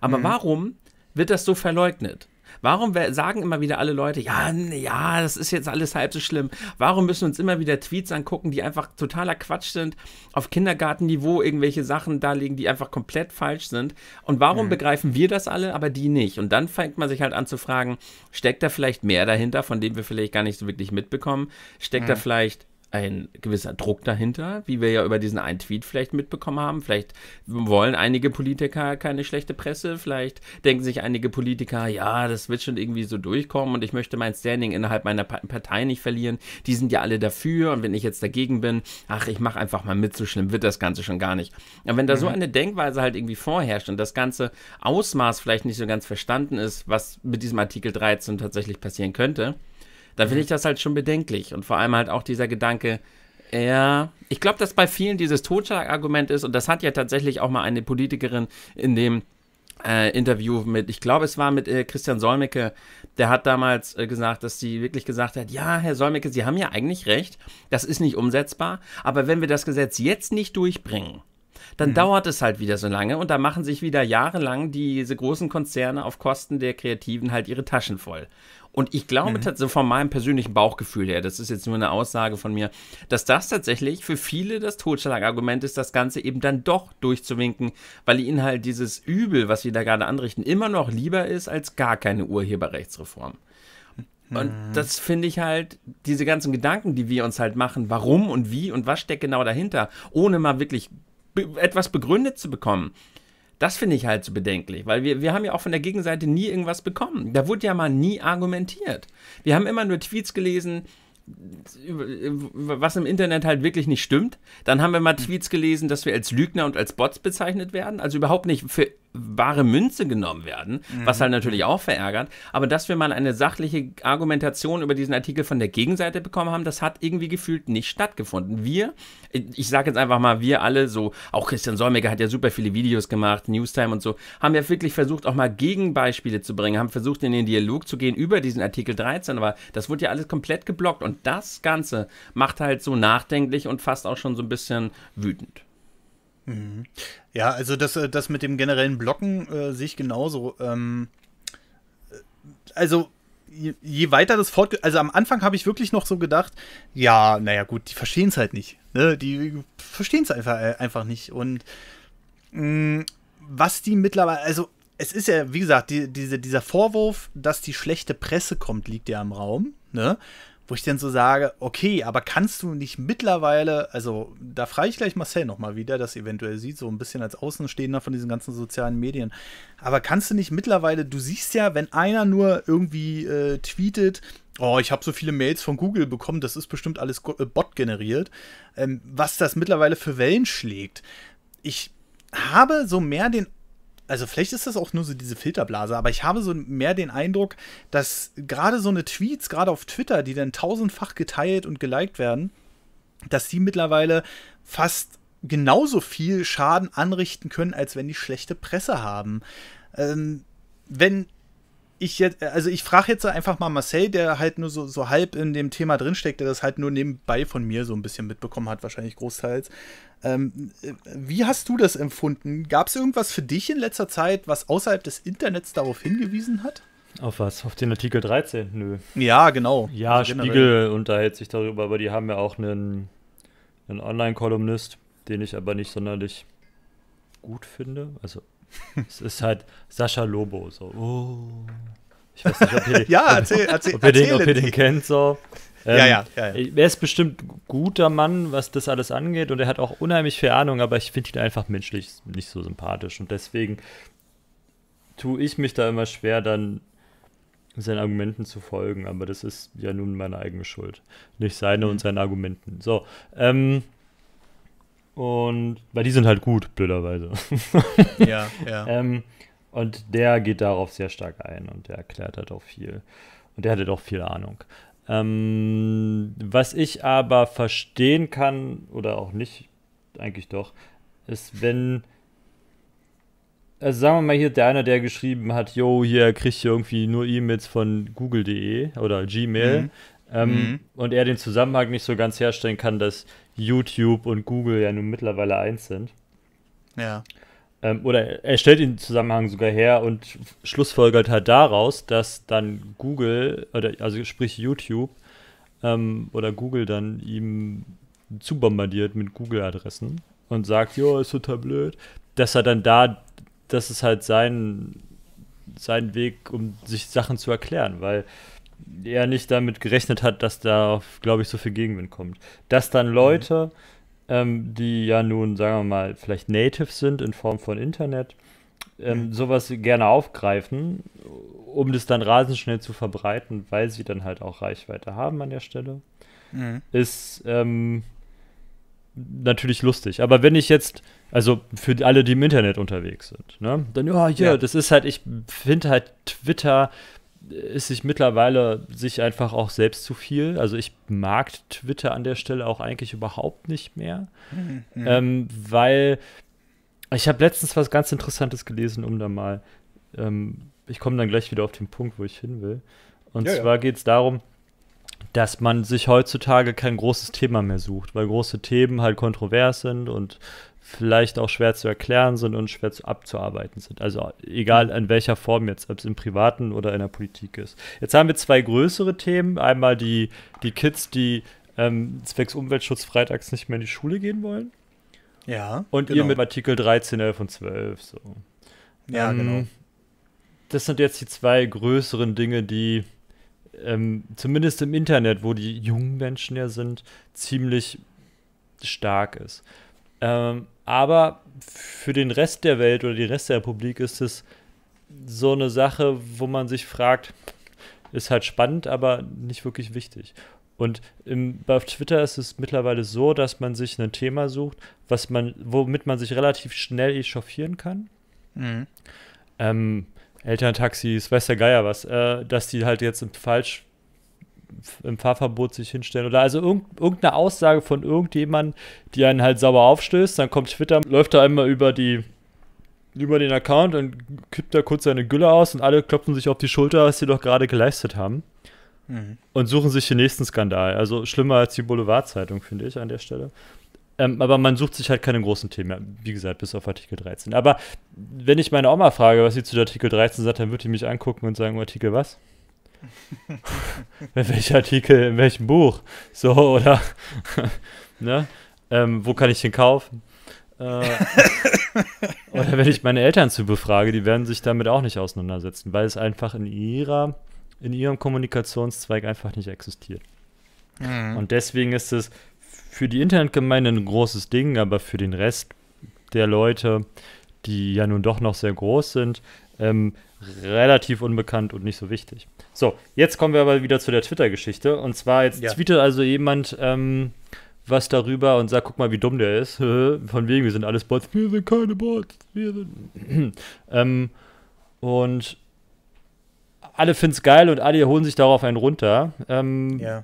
Aber mhm. warum wird das so verleugnet? Warum sagen immer wieder alle Leute, ja, ja, das ist jetzt alles halb so schlimm? Warum müssen wir uns immer wieder Tweets angucken, die einfach totaler Quatsch sind, auf Kindergartenniveau irgendwelche Sachen darlegen, die einfach komplett falsch sind? Und warum mhm. begreifen wir das alle, aber die nicht? Und dann fängt man sich halt an zu fragen, steckt da vielleicht mehr dahinter, von dem wir vielleicht gar nicht so wirklich mitbekommen? Steckt mhm. da vielleicht ein gewisser Druck dahinter, wie wir ja über diesen einen Tweet vielleicht mitbekommen haben. Vielleicht wollen einige Politiker keine schlechte Presse, vielleicht denken sich einige Politiker, ja, das wird schon irgendwie so durchkommen und ich möchte mein Standing innerhalb meiner Partei nicht verlieren. Die sind ja alle dafür und wenn ich jetzt dagegen bin, ach, ich mache einfach mal mit, so schlimm wird das Ganze schon gar nicht. Und wenn da mhm. so eine Denkweise halt irgendwie vorherrscht und das ganze Ausmaß vielleicht nicht so ganz verstanden ist, was mit diesem Artikel 13 tatsächlich passieren könnte, da finde mhm. ich das halt schon bedenklich. Und vor allem halt auch dieser Gedanke, ja, ich glaube, dass bei vielen dieses Totschlagargument ist, und das hat ja tatsächlich auch mal eine Politikerin in dem äh, Interview mit, ich glaube, es war mit äh, Christian Solmecke, der hat damals äh, gesagt, dass sie wirklich gesagt hat, ja, Herr Solmecke, Sie haben ja eigentlich recht, das ist nicht umsetzbar, aber wenn wir das Gesetz jetzt nicht durchbringen, dann mhm. dauert es halt wieder so lange und da machen sich wieder jahrelang diese großen Konzerne auf Kosten der Kreativen halt ihre Taschen voll. Und ich glaube mhm. tatsächlich von meinem persönlichen Bauchgefühl her, das ist jetzt nur eine Aussage von mir, dass das tatsächlich für viele das Totschlagargument ist, das Ganze eben dann doch durchzuwinken, weil ihnen halt dieses Übel, was sie da gerade anrichten, immer noch lieber ist als gar keine Urheberrechtsreform. Und mhm. das finde ich halt, diese ganzen Gedanken, die wir uns halt machen, warum und wie und was steckt genau dahinter, ohne mal wirklich be etwas begründet zu bekommen. Das finde ich halt so bedenklich, weil wir, wir haben ja auch von der Gegenseite nie irgendwas bekommen. Da wurde ja mal nie argumentiert. Wir haben immer nur Tweets gelesen, was im Internet halt wirklich nicht stimmt. Dann haben wir mal Tweets gelesen, dass wir als Lügner und als Bots bezeichnet werden. Also überhaupt nicht für wahre Münze genommen werden, mhm. was halt natürlich auch verärgert. Aber dass wir mal eine sachliche Argumentation über diesen Artikel von der Gegenseite bekommen haben, das hat irgendwie gefühlt nicht stattgefunden. Wir, ich sage jetzt einfach mal, wir alle so, auch Christian Solmecke hat ja super viele Videos gemacht, Newstime und so, haben ja wirklich versucht, auch mal Gegenbeispiele zu bringen, haben versucht, in den Dialog zu gehen über diesen Artikel 13, aber das wurde ja alles komplett geblockt und das Ganze macht halt so nachdenklich und fast auch schon so ein bisschen wütend. Mhm. Ja, also das, äh, das mit dem generellen Blocken äh, sehe ich genauso. Ähm, äh, also je, je, weiter das fortgeht, also am Anfang habe ich wirklich noch so gedacht, ja, naja gut, die verstehen es halt nicht. Ne? Die verstehen es einfach, äh, einfach nicht. Und mh, mm, was die mittlerweile, also es ist ja, wie gesagt, die, diese, dieser Vorwurf, dass die schlechte Presse kommt, liegt ja im Raum. Ne? wo ich dann so sage, okay, aber kannst du nicht mittlerweile, also da frage ich gleich Marcel nochmal wieder, das eventuell sieht, so ein bisschen als Außenstehender von diesen ganzen sozialen Medien, aber kannst du nicht mittlerweile, du siehst ja, wenn einer nur irgendwie äh, tweetet, oh, ich habe so viele Mails von Google bekommen, das ist bestimmt alles äh, Bot generiert, ähm, was das mittlerweile für Wellen schlägt. Ich habe so mehr den also vielleicht ist das auch nur so diese Filterblase, aber ich habe so mehr den Eindruck, dass gerade so eine Tweets, gerade auf Twitter, die dann tausendfach geteilt und geliked werden, dass die mittlerweile fast genauso viel Schaden anrichten können, als wenn die schlechte Presse haben. Ähm, wenn ich jetzt, äh, also ich frage jetzt einfach mal Marcel, der halt nur so, so halb in dem Thema drinsteckt, der das halt nur nebenbei von mir so ein bisschen mitbekommen hat, wahrscheinlich großteils. Ähm, äh, wie hast du das empfunden? Gab es irgendwas für dich in letzter Zeit, was außerhalb des Internets darauf hingewiesen hat? Auf was? Auf den Artikel 13? Nö. Ja, genau. Ja, also Spiegel unterhält sich darüber, aber die haben ja auch einen, einen Online-Kolumnist, den ich aber nicht sonderlich gut finde. Also <laughs> es ist halt Sascha Lobo, so. Oh. Ich weiß nicht, ob ihr, <laughs> den, ja, erzähl, erzähl, ob ihr, den, ob ihr den kennt, so. Ähm, ja, ja, ja, äh, ja, Er ist bestimmt guter Mann, was das alles angeht und er hat auch unheimlich viel Ahnung, aber ich finde ihn einfach menschlich nicht so sympathisch und deswegen tue ich mich da immer schwer, dann seinen Argumenten zu folgen, aber das ist ja nun meine eigene Schuld. Nicht seine mhm. und seinen Argumenten. So, ähm, und weil die sind halt gut, blöderweise. <laughs> Ja, ja. ähm, und der geht darauf sehr stark ein und der erklärt halt auch viel. Und der hatte halt doch viel Ahnung. Ähm, was ich aber verstehen kann, oder auch nicht, eigentlich doch, ist, wenn. Also sagen wir mal hier, der einer, der geschrieben hat, yo, hier kriege ich irgendwie nur E-Mails von google.de oder Gmail. Mhm. Ähm, mhm. Und er den Zusammenhang nicht so ganz herstellen kann, dass YouTube und Google ja nun mittlerweile eins sind. Ja. Ähm, oder er stellt den Zusammenhang sogar her und schlussfolgert halt daraus, dass dann Google, oder also sprich YouTube ähm, oder Google dann ihm zubombardiert mit Google-Adressen und sagt, jo, ist total blöd, dass er dann da, das ist halt sein, sein Weg, um sich Sachen zu erklären, weil er nicht damit gerechnet hat, dass da, glaube ich, so viel Gegenwind kommt. Dass dann Leute, mhm. ähm, die ja nun, sagen wir mal, vielleicht native sind in Form von Internet, ähm, mhm. sowas gerne aufgreifen, um das dann rasend schnell zu verbreiten, weil sie dann halt auch Reichweite haben an der Stelle, mhm. ist ähm, natürlich lustig. Aber wenn ich jetzt, also für alle, die im Internet unterwegs sind, ne, dann, oh, ja, ja. das ist halt, ich finde halt Twitter ist sich mittlerweile sich einfach auch selbst zu viel. Also ich mag Twitter an der Stelle auch eigentlich überhaupt nicht mehr, mhm. ähm, weil ich habe letztens was ganz Interessantes gelesen, um da mal, ähm, ich komme dann gleich wieder auf den Punkt, wo ich hin will. Und ja, zwar ja. geht es darum, dass man sich heutzutage kein großes Thema mehr sucht, weil große Themen halt kontrovers sind und vielleicht auch schwer zu erklären sind und schwer zu abzuarbeiten sind. Also egal mhm. in welcher Form jetzt, ob es im Privaten oder in der Politik ist. Jetzt haben wir zwei größere Themen. Einmal die, die Kids, die ähm, zwecks Umweltschutz freitags nicht mehr in die Schule gehen wollen. Ja. Und genau. ihr mit Artikel 13, 11 und 12. So. Ja, ähm, genau. Das sind jetzt die zwei größeren Dinge, die ähm, zumindest im Internet, wo die jungen Menschen ja sind, ziemlich stark ist. Ähm, aber für den Rest der Welt oder den Rest der Republik ist es so eine Sache, wo man sich fragt, ist halt spannend, aber nicht wirklich wichtig. Und im, auf Twitter ist es mittlerweile so, dass man sich ein Thema sucht, was man, womit man sich relativ schnell echauffieren kann. Mhm. Ähm, Elterntaxis, weiß der Geier was, äh, dass die halt jetzt falsch im Fahrverbot sich hinstellen oder also irgendeine Aussage von irgendjemandem, die einen halt sauber aufstößt, dann kommt Twitter, läuft da einmal über die über den Account und kippt da kurz seine Gülle aus und alle klopfen sich auf die Schulter, was sie doch gerade geleistet haben mhm. und suchen sich den nächsten Skandal. Also schlimmer als die Boulevardzeitung, finde ich an der Stelle. Ähm, aber man sucht sich halt keine großen Themen, wie gesagt, bis auf Artikel 13. Aber wenn ich meine Oma frage, was sie zu Artikel 13 sagt, dann würde die mich angucken und sagen, Artikel was? <laughs> in Artikel, in welchem Buch? So, oder? <laughs> ne? Ähm, wo kann ich den kaufen? Äh, <laughs> oder wenn ich meine Eltern zu befrage, die werden sich damit auch nicht auseinandersetzen, weil es einfach in ihrer, in ihrem Kommunikationszweig einfach nicht existiert. Mhm. Und deswegen ist es für die Internetgemeinde ein großes Ding, aber für den Rest der Leute, die ja nun doch noch sehr groß sind, ähm, relativ unbekannt und nicht so wichtig. So, jetzt kommen wir aber wieder zu der Twitter-Geschichte. Und zwar, jetzt ja. tweetet also jemand ähm, was darüber und sagt, guck mal, wie dumm der ist. <laughs> Von wegen, wir sind alles Bots. Wir sind keine Bots. Wir sind... <clears throat> ähm, und alle finden es geil und alle holen sich darauf einen runter. Ähm, ja.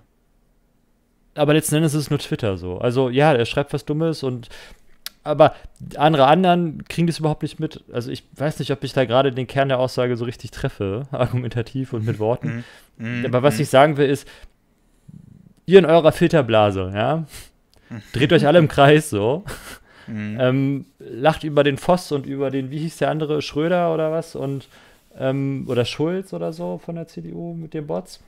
Aber letzten Endes ist es nur Twitter so. Also ja, er schreibt was Dummes und aber andere anderen kriegen das überhaupt nicht mit. Also ich weiß nicht, ob ich da gerade den Kern der Aussage so richtig treffe, <laughs> argumentativ und mit Worten. Mhm. Mhm. aber was mhm. ich sagen will, ist, ihr in eurer Filterblase, ja, <laughs> dreht euch alle im Kreis so. Ähm, lacht über den Voss und über den, wie hieß der andere, Schröder oder was? Und ähm, oder Schulz oder so von der CDU mit den Bots.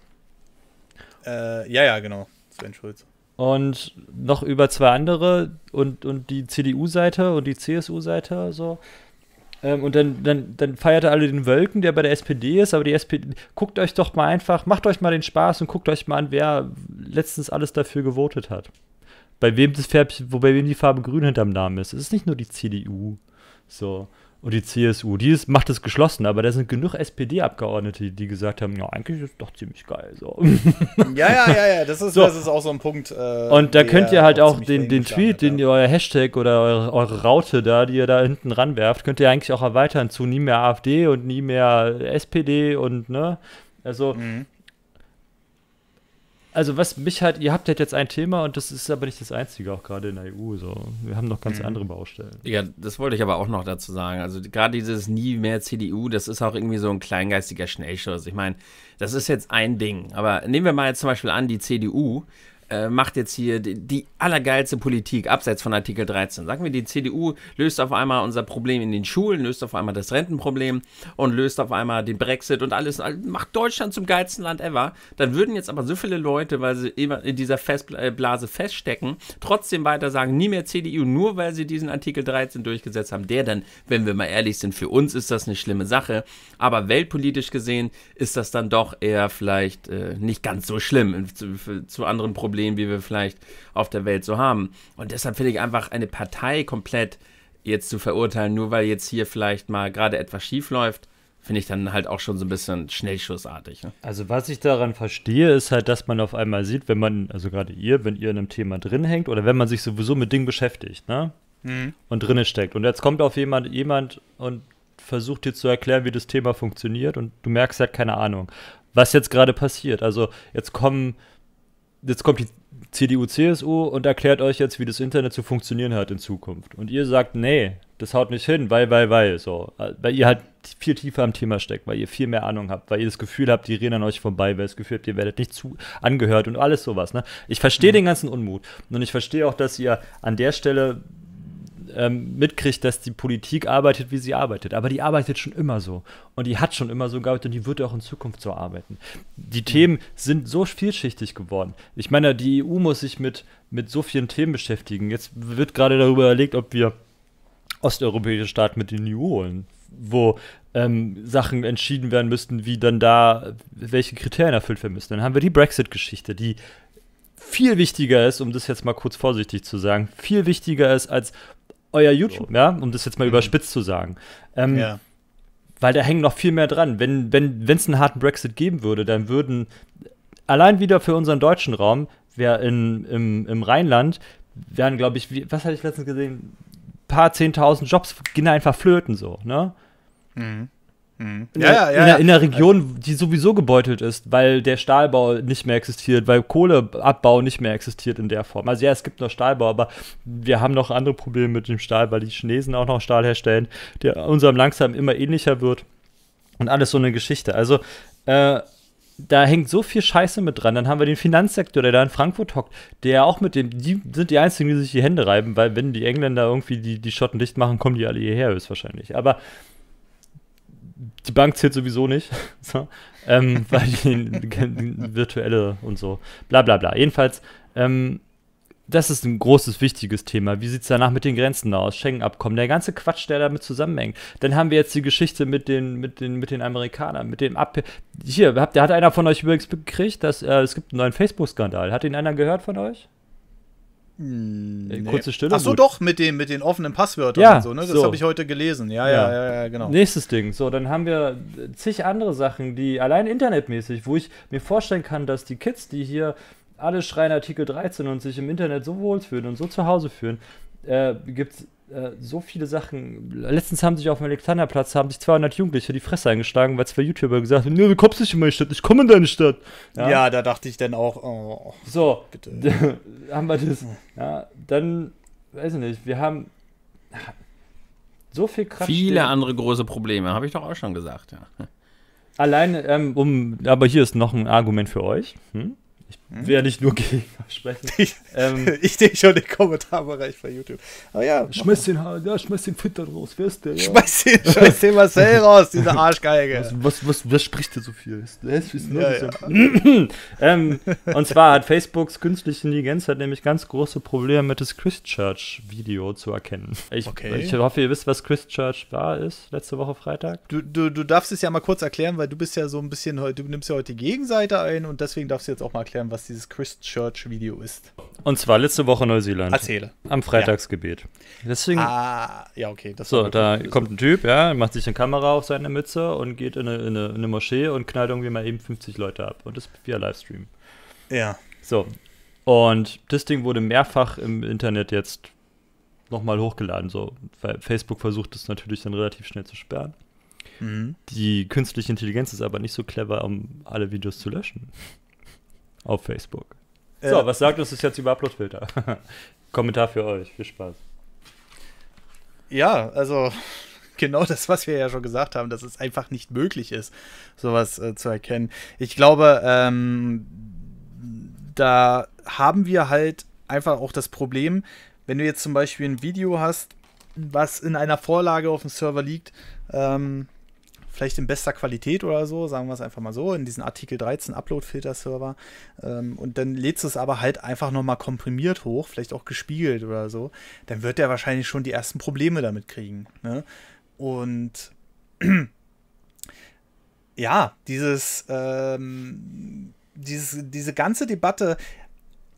Äh, ja, ja, genau. Sven Schulz und noch über zwei andere und, und die CDU-Seite und die CSU-Seite so. Ähm, und dann, dann, dann feiert er alle den Wölken, der bei der SPD ist, aber die SPD, guckt euch doch mal einfach, macht euch mal den Spaß und guckt euch mal an, wer letztens alles dafür gewotet hat. Bei wem das Färbchen, wo bei wem die Farbe grün hinterm Namen ist. Es ist nicht nur die CDU. So und die CSU. Die ist, macht es geschlossen, aber da sind genug SPD-Abgeordnete, die gesagt haben, ja, eigentlich ist es doch ziemlich geil. So. <laughs> Ja, ja, ja, ja, das ist, so. das ist auch so ein Punkt. Äh, und da könnt ihr halt auch den, den Tweet, den ihr euer Hashtag oder eure, eure, Raute da, die ihr da hinten ranwerft, könnt ihr eigentlich auch erweitern zu nie mehr AfD und nie mehr SPD und, ne? Also, mhm also was mich halt, ihr habt halt jetzt ein Thema und das ist aber nicht das einzige, auch gerade in der EU. So. Wir haben noch ganz mhm. andere Baustellen. Ja, das wollte ich aber auch noch dazu sagen. Also gerade dieses nie mehr CDU, das ist auch irgendwie so ein kleingeistiger Schnellschuss. Ich meine, das ist jetzt ein Ding. Aber nehmen wir mal jetzt zum Beispiel an, die CDU äh, macht jetzt hier die, die, allergeilste Politik abseits von Artikel 13. Sagen wir, die CDU löst auf einmal unser Problem in den Schulen, löst auf einmal das Rentenproblem und löst auf einmal den Brexit und alles, macht Deutschland zum geilsten Land ever. Dann würden jetzt aber so viele Leute, weil sie immer in dieser Festblase feststecken, trotzdem weiter sagen, nie mehr CDU, nur weil sie diesen Artikel 13 durchgesetzt haben. Der dann, wenn wir mal ehrlich sind, für uns ist das eine schlimme Sache, aber weltpolitisch gesehen ist das dann doch eher vielleicht äh, nicht ganz so schlimm in, zu, für, zu anderen Problemen. Problem, wie wir vielleicht auf der Welt so haben. Und deshalb finde ich einfach eine Partei komplett jetzt zu verurteilen, nur weil jetzt hier vielleicht mal gerade etwas schief läuft, finde ich dann halt auch schon so ein bisschen schnellschussartig. Ne? Also was ich daran verstehe, ist halt, dass man auf einmal sieht, wenn man, also gerade ihr, wenn ihr in einem Thema drin hängt oder wenn man sich sowieso mit Dingen beschäftigt, ne? Mhm. Und drin steckt. Und jetzt kommt auf jemand, jemand und versucht dir zu erklären, wie das Thema funktioniert und du merkst, er halt keine Ahnung, was jetzt gerade passiert. Also jetzt kommen jetzt kommt die CDU, CSU und erklärt euch jetzt, wie das Internet zu funktionieren hat in Zukunft. Und ihr sagt, nee, das haut nicht hin, weil, weil, weil, so. Weil ihr halt viel tiefer am Thema steckt, weil ihr viel mehr Ahnung habt, weil ihr das Gefühl habt, die reden an euch vorbei, weil ihr das Gefühl habt, ihr werdet nicht zu angehört und alles sowas, ne? Ich verstehe mhm. den ganzen Unmut. Und ich verstehe auch, dass ihr an der Stelle ähm, mitkriegt, dass die Politik arbeitet, wie sie arbeitet. Aber die arbeitet schon immer so. Und die hat schon immer so gearbeitet und die wird auch in Zukunft so arbeiten. Die mhm. Themen sind so vielschichtig geworden. Ich meine, die EU muss sich mit, mit so vielen Themen beschäftigen. Jetzt wird gerade darüber erlegt, ob wir osteuropäische Staaten mit den die EU holen, wo ähm, Sachen entschieden werden müssten, wie dann da welche Kriterien erfüllt werden müssen. Dann haben wir die Brexit-Geschichte, die viel wichtiger ist, um das jetzt mal kurz vorsichtig zu sagen, viel wichtiger ist als euer YouTube, so. ja, um das jetzt mal mhm. überspitzt zu sagen. Ähm, ja. Weil da hängen noch viel mehr dran. Wenn es wenn, einen harten Brexit geben würde, dann würden allein wieder für unseren deutschen Raum, wer in, im, im Rheinland, wären, glaube ich, wie, was hatte ich letztens gesehen, ein paar 10.000 Jobs gehen einfach flöten so, ne? Mhm. Mhm. In, ja, der, ja, ja, in, der, in der Region, die sowieso gebeutelt ist, weil der Stahlbau nicht mehr existiert, weil Kohleabbau nicht mehr existiert in der Form. Also ja, es gibt noch Stahlbau, aber wir haben noch andere Probleme mit dem Stahl, weil die Chinesen auch noch Stahl herstellen, der unserem langsam immer ähnlicher wird und alles so eine Geschichte. Also äh, da hängt so viel Scheiße mit dran. Dann haben wir den Finanzsektor, der da in Frankfurt hockt, der auch mit dem, die sind die Einzigen, die sich die Hände reiben, weil wenn die Engländer irgendwie die, die Schotten dicht machen, kommen die alle hierher höchstwahrscheinlich. Aber die Bank zählt sowieso nicht, <laughs> so, ähm, <laughs> weil die, virtuelle und so, bla bla bla. Jedenfalls, ähm, das ist ein großes, wichtiges Thema. Wie sieht es danach mit den Grenzen aus? Schengen-Abkommen, der ganze Quatsch, der damit zusammenhängt. Dann haben wir jetzt die Geschichte mit den, mit den, mit den Amerikanern, mit dem Ab. Hier, habt, hat einer von euch übrigens gekriegt, dass äh, es gibt einen neuen Facebook-Skandal. Hat ihn einer gehört von euch? Äh, nee. Kurze Stille. Ach so, doch, mit, dem, mit den offenen Passwörtern ja, und so, ne? Das so. habe ich heute gelesen. Ja, ja, ja, ja, genau. Nächstes Ding. So, dann haben wir zig andere Sachen, die allein internetmäßig, wo ich mir vorstellen kann, dass die Kids, die hier alle schreien Artikel 13 und sich im Internet so wohlfühlen und so zu Hause fühlen, äh, gibt es äh, so viele Sachen. Letztens haben sich auf dem Alexanderplatz haben sich 200 Jugendliche die Fresse eingeschlagen, weil zwei YouTuber gesagt haben, Nö, du kommst nicht in meine Stadt, ich komme in deine Stadt. Ja, ja da dachte ich dann auch, oh, so, bitte. <laughs> haben wir das. Ja, dann, weiß ich nicht, wir haben so viel Kraft. Viele stehen. andere große Probleme, habe ich doch auch schon gesagt, ja. Allein, ähm, um, aber hier ist noch ein Argument für euch. Hm? Ich hm? Will nicht nur <laughs> gegen sprechen. Ich, <laughs> ähm, ich sehe schon den Kommentarbereich bei YouTube. Aber ja. Schmeiß den, ja, schmeiß den Twitter raus. Wer du. Ja? Schmeiß den, <laughs> schmeiß den Marcel raus, diese Arschgeige. Was, was, was, was spricht der so viel? Das ist nur ja, ja. ähm, und zwar hat Facebooks künstliche Intelligenz hat nämlich ganz große Probleme mit das Christchurch-Video zu erkennen. Ich, okay. ich hoffe, ihr wisst, was Christchurch war, ist letzte Woche Freitag. Du, du, du darfst es ja mal kurz erklären, weil du bist ja so ein bisschen, du nimmst ja heute die Gegenseite ein und deswegen darfst du jetzt auch mal erklären, was was dieses Christchurch-Video ist. Und zwar letzte Woche Neuseeland. Erzähle. Am Freitagsgebet. Ja. Deswegen. Ah, ja, okay. Das so, da kommt ein Typ, ja, macht sich eine Kamera auf seine Mütze und geht in eine, in eine, in eine Moschee und knallt irgendwie mal eben 50 Leute ab. Und das via Livestream. Ja. So. Und das Ding wurde mehrfach im Internet jetzt nochmal hochgeladen, so, weil Facebook versucht es natürlich dann relativ schnell zu sperren. Mhm. Die künstliche Intelligenz ist aber nicht so clever, um alle Videos zu löschen auf Facebook. Äh, so, äh, was sagt uns das jetzt über Uploadfilter? <laughs> Kommentar für euch. Viel Spaß. Ja, also <laughs> genau das, was wir ja schon gesagt haben, dass es einfach nicht möglich ist, sowas äh, zu erkennen. Ich glaube, ähm, da haben wir halt einfach auch das Problem, wenn du jetzt zum Beispiel ein Video hast, was in einer Vorlage auf dem Server liegt, ähm, vielleicht in bester Qualität oder so, sagen wir es einfach mal so, in diesen Artikel 13 Upload-Filter-Server. Ähm, und dann lädst du es aber halt einfach nochmal komprimiert hoch, vielleicht auch gespiegelt oder so, dann wird der wahrscheinlich schon die ersten Probleme damit kriegen. Ne? Und <clears throat> ja, dieses, ähm, dieses, diese ganze Debatte,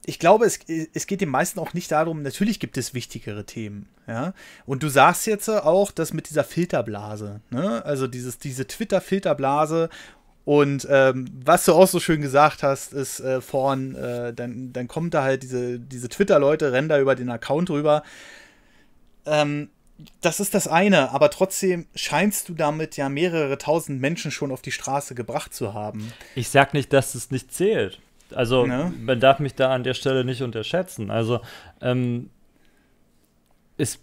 ich glaube, es, es geht den meisten auch nicht darum, natürlich gibt es wichtigere Themen, ja. Und du sagst jetzt auch, dass mit dieser Filterblase, ne? Also dieses, diese Twitter-Filterblase und ähm, was du auch so schön gesagt hast, ist äh, vorn, äh, dann, dann kommt da halt diese, diese Twitter-Leute, rennen da über den Account rüber. Ähm, das ist das eine, aber trotzdem scheinst du damit ja mehrere tausend Menschen schon auf die Straße gebracht zu haben. Ich sag nicht, dass es nicht zählt. Also ne? man darf mich da an der Stelle nicht unterschätzen. Also ähm, es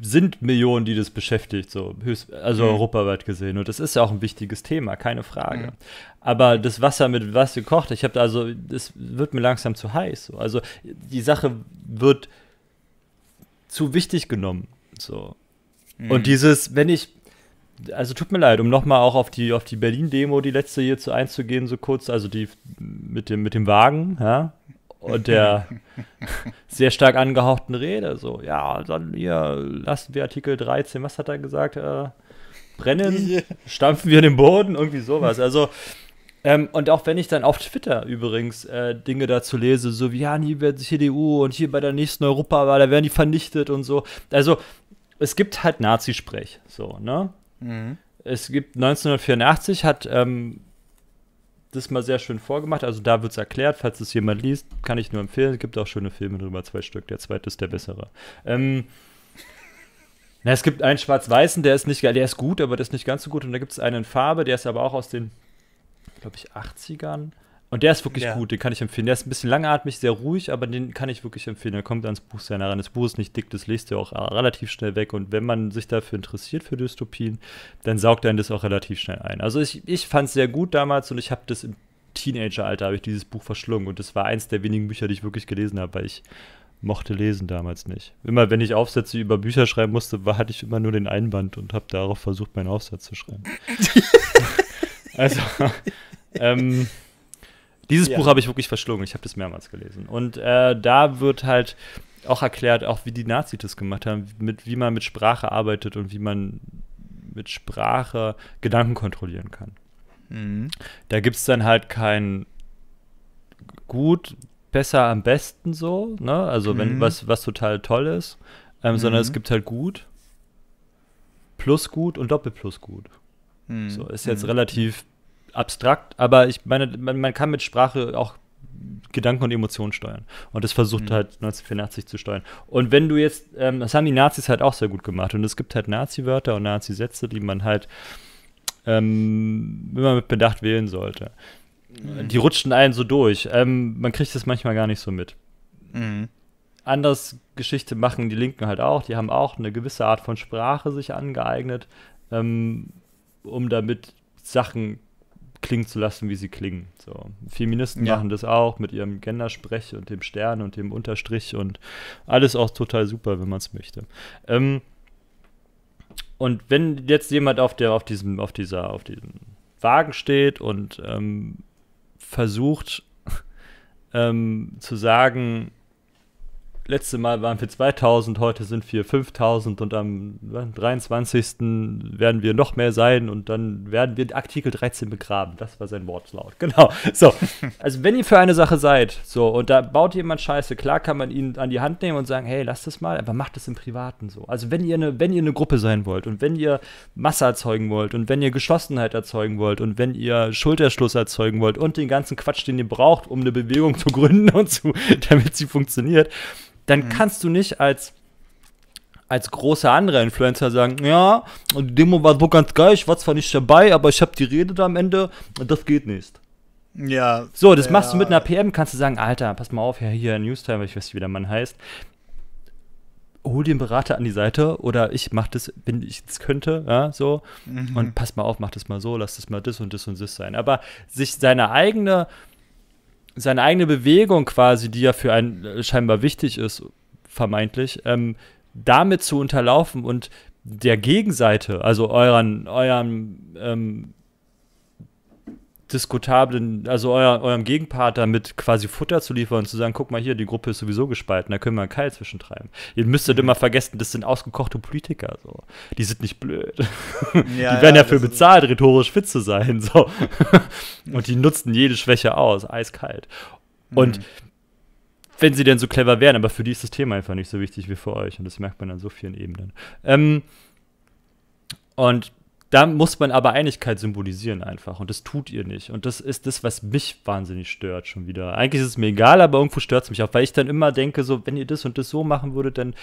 sind Millionen, die das beschäftigt, so höchst, also mhm. europaweit gesehen. Und das ist ja auch ein wichtiges Thema, keine Frage. Mhm. Aber das Wasser mit was gekocht, ich habe also, das wird mir langsam zu heiß. So. Also die Sache wird zu wichtig genommen. So. Mhm. Und dieses, wenn ich also tut mir leid, um nochmal auch auf die, auf die Berlin-Demo, die letzte hier zu einzugehen, so kurz, also die mit dem, mit dem Wagen, ja, und der <laughs> sehr stark angehauchten Rede, so, ja, dann hier lassen wir Artikel 13, was hat er gesagt, äh, brennen, stampfen wir den Boden, irgendwie sowas, also, ähm, und auch wenn ich dann auf Twitter übrigens äh, Dinge dazu lese, so wie, ja, nie wird CDU und hier bei der nächsten Europawahl, da werden die vernichtet und so, also, es gibt halt Nazisprech, so, ne? Mhm. Es gibt 1984, hat ähm, das mal sehr schön vorgemacht. Also da wird es erklärt, falls es jemand liest, kann ich nur empfehlen. Es gibt auch schöne Filme drüber, zwei Stück. Der zweite ist der bessere. Ähm, na, es gibt einen schwarz-weißen, der ist nicht, der ist gut, aber der ist nicht ganz so gut. Und da gibt es einen in Farbe, der ist aber auch aus den, glaube ich, 80ern. Und der ist wirklich ja. gut, den kann ich empfehlen. Der ist ein bisschen langatmig, sehr ruhig, aber den kann ich wirklich empfehlen. Der kommt ans Buch sehr nah ran. Das Buch ist nicht dick, das lest ihr auch äh, relativ schnell weg. Und wenn man sich dafür interessiert, für Dystopien, dann saugt einen das auch relativ schnell ein. Also ich, ich fand es sehr gut damals und ich habe das im Teenageralter, habe ich dieses Buch verschlungen. Und das war eins der wenigen Bücher, die ich wirklich gelesen habe, weil ich mochte lesen damals nicht. Immer wenn ich Aufsätze über Bücher schreiben musste, war, hatte ich immer nur den Einband und habe darauf versucht, meinen Aufsatz zu schreiben. <laughs> also, ähm, dieses ja. Buch habe ich wirklich verschlungen. Ich habe das mehrmals gelesen. Und äh, da wird halt auch erklärt, auch wie die Nazis das gemacht haben, mit, wie man mit Sprache arbeitet und wie man mit Sprache Gedanken kontrollieren kann. Mhm. Da gibt es dann halt kein gut, besser, am besten so, ne? Also wenn mhm. was, was total toll ist, ähm, mhm. sondern es mhm. gibt halt gut, plus gut und doppelt plus gut. Mhm. So, ist jetzt relativ abstrakt, aber ich meine, man, man kann mit Sprache auch Gedanken und Emotionen steuern. Und das versucht mhm. halt 1984 zu steuern. Und wenn du jetzt, ähm, das haben die Nazis halt auch sehr gut gemacht. Und es gibt halt Nazi-Wörter und Nazi-Sätze, die man halt ähm, immer mit Bedacht wählen sollte. Mhm. Die rutschen einen so durch. Ähm, man kriegt das manchmal gar nicht so mit. Mhm. Anders Geschichte machen die Linken halt auch. Die haben auch eine gewisse Art von Sprache sich angeeignet, ähm, um damit Sachen klingen zu lassen, wie sie klingen. So. Feministen ja. machen das auch mit ihrem Gendersprech und dem Stern und dem Unterstrich und alles auch total super, wenn man es möchte. Ähm, und wenn jetzt jemand auf der, auf diesem, auf dieser, auf diesem Wagen steht und ähm, versucht <laughs> ähm, zu sagen, letzte Mal waren wir 2000, heute sind wir 5000 und am 23. werden wir noch mehr sein und dann werden wir Artikel 13 begraben. Das war sein Wortlaut. <laughs> Genau. So. Also, wenn ihr für eine Sache seid, so, und da baut jemand Scheiße, klar kann man ihn an die Hand nehmen und sagen, hey, lasst das mal, aber macht das im Privaten so. Also, wenn ihr eine, wenn ihr eine Gruppe sein wollt und wenn ihr Masse erzeugen wollt und wenn ihr Geschlossenheit erzeugen wollt und wenn ihr Schulterschluss erzeugen wollt und den ganzen Quatsch, den ihr braucht, um eine Bewegung <laughs> zu gründen und zu, damit sie funktioniert, dann mhm. kannst du nicht als als großer anderer Influencer sagen, ja, die Demo war so ganz geil, ich war zwar nicht dabei, aber ich habe die Rede da am Ende, und das geht nicht. Ja. So, das ja. machst du mit einer PM, kannst du sagen, Alter, pass mal auf, ja, hier, Newstime, ich weiß nicht, wie der Mann heißt. Hol den Berater an die Seite oder ich mach das, wenn ich es könnte, ja, so. Mhm. Und pass mal auf, mach das mal so, lass das mal das und das und das sein. Aber sich seine eigene seine eigene Bewegung quasi, die ja für einen äh, scheinbar wichtig ist, vermeintlich, ähm, damit zu unterlaufen und der Gegenseite, also euren, euren ähm, diskutablen, also euer, eurem Gegenpart damit quasi Futter zu liefern und zu sagen, guck mal hier, die Gruppe ist sowieso gespalten, da können wir einen Keil zwischentreiben. Ihr müsstet mhm. immer vergessen, das sind ausgekochte Politiker, so. Die sind nicht blöd. <laughs> Ja, die werden ja, dafür bezahlt, rhetorisch fit zu sein, so. <laughs> und die nutzen jede Schwäche aus, eiskalt. Und mhm. wenn sie denn so clever wären, aber für die ist das Thema einfach nicht so wichtig wie für euch und das merkt man an so vielen Ebenen. Ähm, und da muss man aber Einigkeit symbolisieren einfach und das tut ihr nicht. Und das ist das, was mich wahnsinnig stört schon wieder. Eigentlich ist es mir egal, aber irgendwo stört es mich auch, weil ich dann immer denke, so, wenn ihr das und das so machen würdet, dann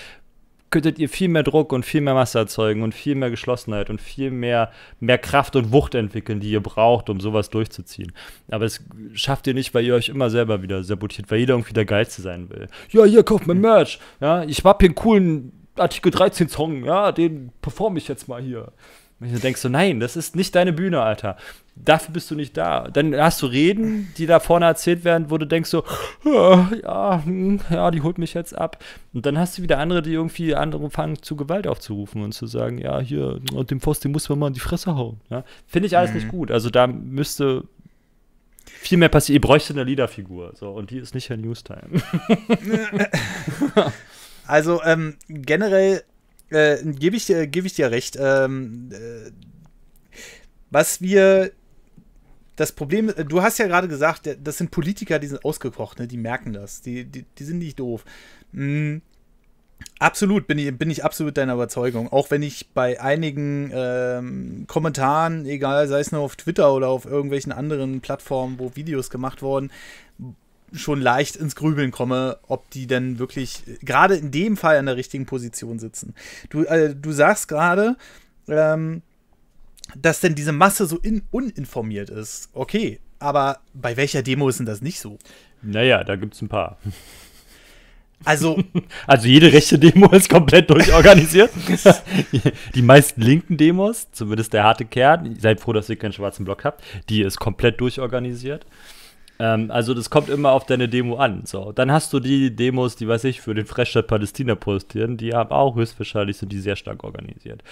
könntet ihr viel mehr Druck und viel mehr Masse erzeugen und viel mehr Geschlossenheit und viel mehr, mehr Kraft und Wucht entwickeln, die ihr braucht, um sowas durchzuziehen. Aber das schafft ihr nicht, weil ihr euch immer selber wieder sabotiert, weil jeder irgendwie der Geilste sein will. Ja, hier, kauft mein Merch. Ja, ich hab hier einen coolen Artikel 13 Song. Ja, den performe ich jetzt mal hier. Und du denkst so, nein, das ist nicht deine Bühne, Alter. Dafür bist du nicht da. Dann hast du Reden, die da vorne erzählt werden, wo du denkst so, ah, ja, hm, ja, die holt mich jetzt ab. Und dann hast du wieder andere, die irgendwie andere fangen zu Gewalt aufzurufen und zu sagen, ja, hier, und dem Forst, den muss man mal in die Fresse hauen. Ja? Finde ich alles mhm. nicht gut. Also da müsste viel mehr passieren. Ihr bräuchtet eine Leaderfigur. So, und die ist nicht Herr Newstime. <laughs> also ähm, generell äh, gebe ich, äh, geb ich dir recht. Ähm, äh, was wir. Das Problem, äh, du hast ja gerade gesagt, äh, das sind Politiker, die sind ausgekocht, ne? die merken das, die, die, die sind nicht doof. Mhm. Absolut, bin ich, bin ich absolut deiner Überzeugung. Auch wenn ich bei einigen ähm, Kommentaren, egal sei es nur auf Twitter oder auf irgendwelchen anderen Plattformen, wo Videos gemacht wurden, schon leicht ins Grübeln komme, ob die denn wirklich gerade in dem Fall an der richtigen Position sitzen. Du, äh, du sagst gerade, ähm, dass denn diese Masse so uninformiert ist. Okay, aber bei welcher Demo ist denn das nicht so? Naja, da gibt es ein paar. Also, <laughs> also jede rechte Demo ist komplett durchorganisiert. <laughs> die meisten linken Demos, zumindest der harte Kern, seid froh, dass ihr keinen schwarzen Block habt, die ist komplett durchorganisiert. Ähm, also das kommt immer auf deine Demo an. So, dann hast du die Demos, die weiß ich für den Freistaat Palästina postieren, die haben auch höchstwahrscheinlich sind die sehr stark organisiert.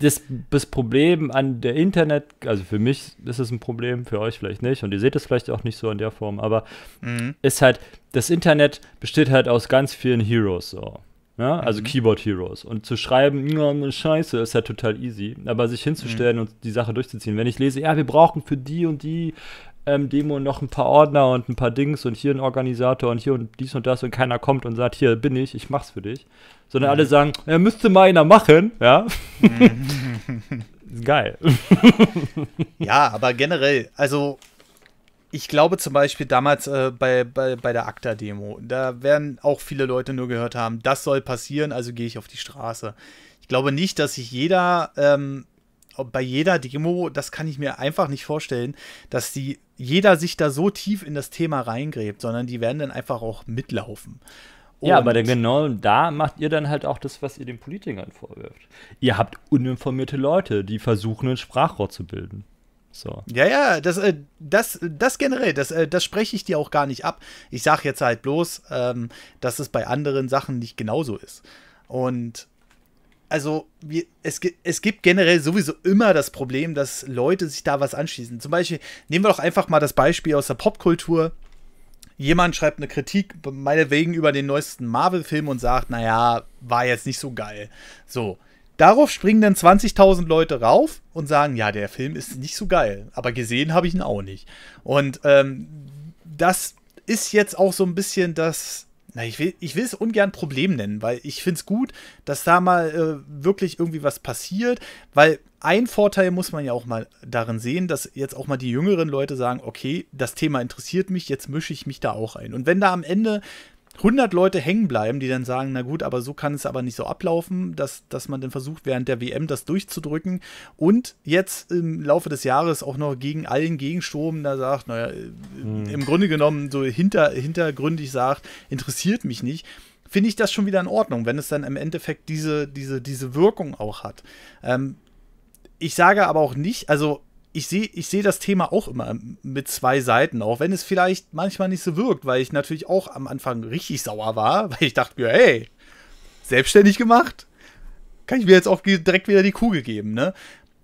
Das, das, Problem an der Internet, also für mich ist es ein Problem, für euch vielleicht nicht und ihr seht es vielleicht auch nicht so in der Form, aber mhm. ist halt, das Internet besteht halt aus ganz vielen Heroes so. Ja, also mhm. Keyboard Heroes. Und zu schreiben, ne, scheiße, ist halt total easy. Aber sich hinzustellen mhm. und die Sache durchzuziehen. Wenn ich lese, ja, wir brauchen für die und die ähm, Demo noch ein paar Ordner und ein paar Dings und hier ein Organisator und hier und dies und das und keiner kommt und sagt, hier bin ich, ich mach's für dich. Sondern mhm. alle sagen, ja, äh, müsste mal einer machen, ja. Mhm. <laughs> Geil. <laughs> ja, aber generell, also ich glaube zum Beispiel damals äh, bei, bei, bei der ACTA-Demo, da werden auch viele Leute nur gehört haben, das soll passieren, also gehe ich auf die Straße. Ich glaube nicht, dass sich jeder ähm, bei jeder Demo, das kann ich mir einfach nicht vorstellen, dass die jeder sich da so tief in das Thema reingräbt, sondern die werden dann einfach auch mitlaufen. Und ja, aber genau da macht ihr dann halt auch das, was ihr den Politikern vorwirft. Ihr habt uninformierte Leute, die versuchen, ein Sprachrohr zu bilden. So. Ja, ja, das, äh, das, das generell, das, äh, das spreche ich dir auch gar nicht ab. Ich sage jetzt halt bloß, ähm, dass es bei anderen Sachen nicht genauso ist. Und also wir, es, es gibt generell sowieso immer das Problem, dass Leute sich da was anschließen. Zum Beispiel, nehmen wir doch einfach mal das Beispiel aus der Popkultur. Jemand schreibt eine Kritik, meinetwegen über den neuesten Marvel-Film und sagt, naja, war jetzt nicht so geil. So. Darauf springen dann 20.000 Leute rauf und sagen, ja, der Film ist nicht so geil, aber gesehen habe ich ihn auch nicht. Und ähm, das ist jetzt auch so ein bisschen das na, ich will, ich will es ungern Problem nennen, weil ich finde es gut, dass da mal äh, wirklich irgendwie was passiert, weil ein Vorteil muss man ja auch mal darin sehen, dass jetzt auch mal die jüngeren Leute sagen, okay, das Thema interessiert mich, jetzt mische ich mich da auch ein. Und wenn da am Ende 100 Leute hängen bleiben, die dann sagen, na gut, aber so kann es aber nicht so ablaufen, dass, dass man dann versucht, während der WM das durchzudrücken und jetzt im Laufe des Jahres auch noch gegen allen Gegensturm da sagt, naja, äh, hm. im Grunde genommen so hinter, hintergründig sagt, interessiert mich nicht finde ich das schon wieder in Ordnung, wenn es dann im Endeffekt diese, diese, diese Wirkung auch hat. Ähm, ich sage aber auch nicht, also ich sehe ich seh das Thema auch immer mit zwei Seiten, auch wenn es vielleicht manchmal nicht so wirkt, weil ich natürlich auch am Anfang richtig sauer war, <laughs> weil ich dachte mir, hey, selbstständig gemacht, kann ich mir jetzt auch direkt wieder die Kugel geben, ne?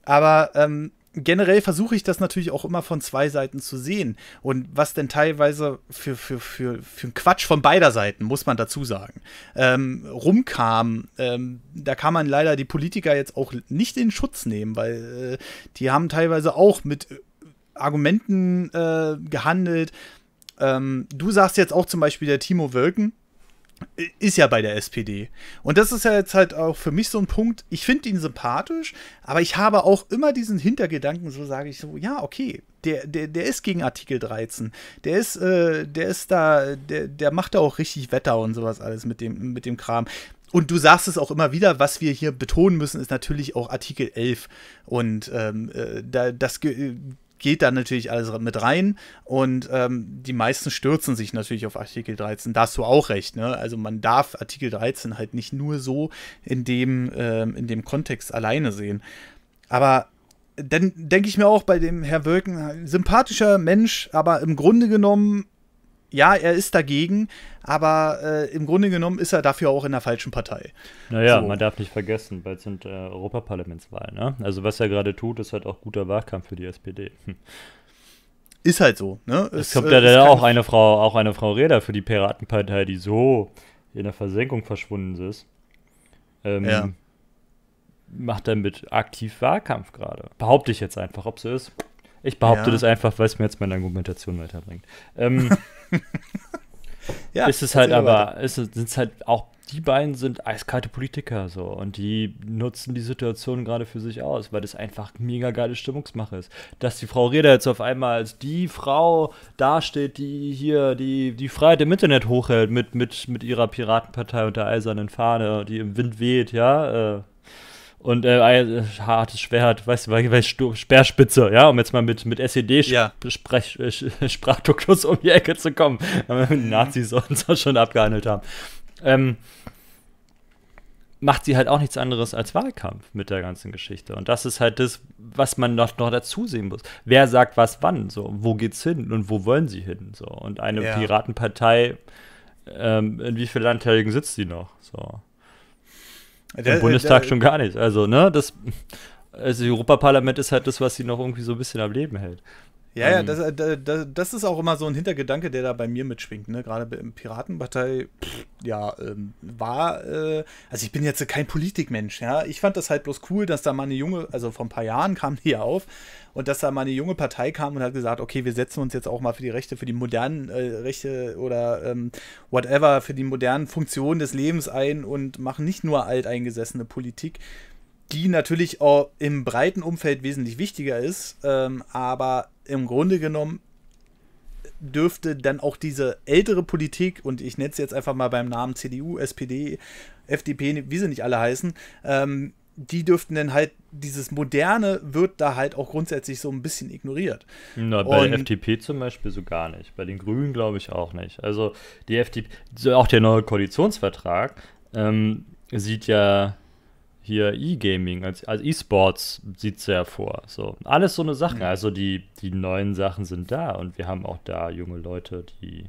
Aber ähm, generell versuche ich das natürlich auch immer von zwei Seiten zu sehen. Und was denn teilweise für, für, für, für einen Quatsch von beider Seiten, muss man dazu sagen, ähm, rumkam, ähm, da kann man leider die Politiker jetzt auch nicht in Schutz nehmen, weil äh, die haben teilweise auch mit äh, Argumenten äh, gehandelt. Ähm, du sagst jetzt auch zum Beispiel, der Timo Wölken ist ja bei der SPD. Und das ist ja jetzt halt auch für mich so ein Punkt, ich finde ihn sympathisch, aber ich habe auch immer diesen Hintergedanken, so sage ich so, ja, okay, der, der, der ist gegen Artikel 13, der ist, äh, der ist da, der, der macht da auch richtig Wetter und sowas alles mit dem, mit dem Kram. Und du sagst es auch immer wieder, was wir hier betonen müssen, ist natürlich auch Artikel 11. Und ähm, äh, da, das geht da natürlich alles mit rein und ähm, die meisten stürzen sich natürlich auf Artikel 13. Da hast du auch recht. Ne? Also man darf Artikel 13 halt nicht nur so in dem, ähm, in dem Kontext alleine sehen. Aber dann denke ich mir auch bei dem Herr Wölken, äh, sympathischer Mensch, aber im Grunde genommen ja, er ist dagegen, aber äh, im Grunde genommen ist er dafür auch in der falschen Partei. Naja, so. man darf nicht vergessen, bald sind äh, Europaparlamentswahlen. Ne? Also was er gerade tut, ist halt auch guter Wahlkampf für die SPD. Hm. Ist halt so. Ne? Es, kommt äh, ja äh, auch eine Frau, auch eine Frau Reda für die Piratenpartei, die so in der Versenkung verschwunden ist. Ähm, ja. Macht damit aktiv Wahlkampf gerade. Behaupte ich jetzt einfach, ob so ist. Ich behaupte ja. das einfach, weil es mir jetzt meine Argumentation weiterbringt. Ähm, <laughs> ja, ist es halt aber, ist, sind halt auch, die beiden sind eiskalte Politiker so und die nutzen die Situation gerade für sich aus, weil das einfach mega geile Stimmungsmache ist. Dass die Frau Reda jetzt auf einmal als die Frau dasteht, die hier die, die Freiheit im Internet hochhält mit, mit, mit ihrer Piratenpartei und der eisernen Fahne, die im Wind weht, ja. Äh, und äh, hartes Schwert, weißt du, weil, Speerspitze, ja, um jetzt mal mit, mit SED-Sprachdokus ja. Äh, <laughs> um die Ecke zu kommen, weil wir die Nazis <laughs> uns auch schon abgehandelt haben. Ähm, macht sie halt auch nichts anderes als Wahlkampf mit der ganzen Geschichte. Und das ist halt das, was man noch, noch dazu sehen muss. Wer sagt was wann? So, wo geht's hin und wo wollen sie hin? So, und eine ja. Piratenpartei, ähm, in wie vielen Landtagen sitzt sie noch? So. Der, Im Bundestag der, schon gar nicht. Also, ne, das also Europaparlament ist halt das, was sie noch irgendwie so ein bisschen am Leben hält. Ja, ja, ähm. das, äh, das, das, ist auch immer so ein Hintergedanke, der da bei mir mitschwingt. Ne? Gerade im Piratenpartei, pff, ja, ähm, war, äh, also ich bin jetzt kein Politikmensch, ja. Ich fand das halt bloß cool, dass da mal eine junge, also vor ein paar Jahren kam die ja auf und dass da mal eine junge Partei kam und hat gesagt, okay, wir setzen uns jetzt auch mal für die Rechte, für die modernen äh, Rechte oder ähm, whatever, für die modernen Funktionen des Lebens ein und machen nicht nur alteingesessene Politik die natürlich auch im breiten Umfeld wesentlich wichtiger ist, ähm, aber im Grunde genommen dürfte dann auch diese ältere Politik, und ich nenne es jetzt einfach mal beim Namen CDU, SPD, FDP, wie sie nicht alle heißen, ähm, die dürften dann halt, dieses Moderne wird da halt auch grundsätzlich so ein bisschen ignoriert. Na, bei und, der FDP zum Beispiel so gar nicht. Bei den Grünen glaube ich auch nicht. Also die FDP, auch der neue Koalitionsvertrag ähm, sieht ja hier E-Gaming, als, als E-Sports sieht es ja vor. So. Alles so eine Sachen. Also die, die neuen Sachen sind da und wir haben auch da junge Leute, die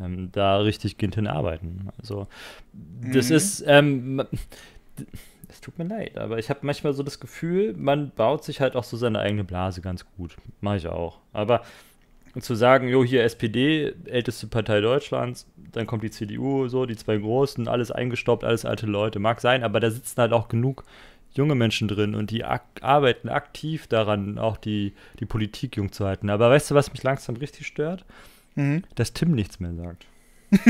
ähm, da richtig kind hinarbeiten. Also das mhm. ist, ähm, es tut mir leid, aber ich habe manchmal so das Gefühl, man baut sich halt auch so seine eigene Blase ganz gut. Mache ich auch. Aber und zu sagen, jo, hier SPD, älteste Partei Deutschlands, dann kommt die CDU, so, die zwei Großen, alles eingestoppt, alles alte Leute, mag sein, aber da sitzen halt auch genug junge Menschen drin und die ak arbeiten aktiv daran, auch die, die Politik jung zu halten. Aber weißt du, was mich langsam richtig stört? Mhm. Dass Tim nichts mehr sagt. <laughs>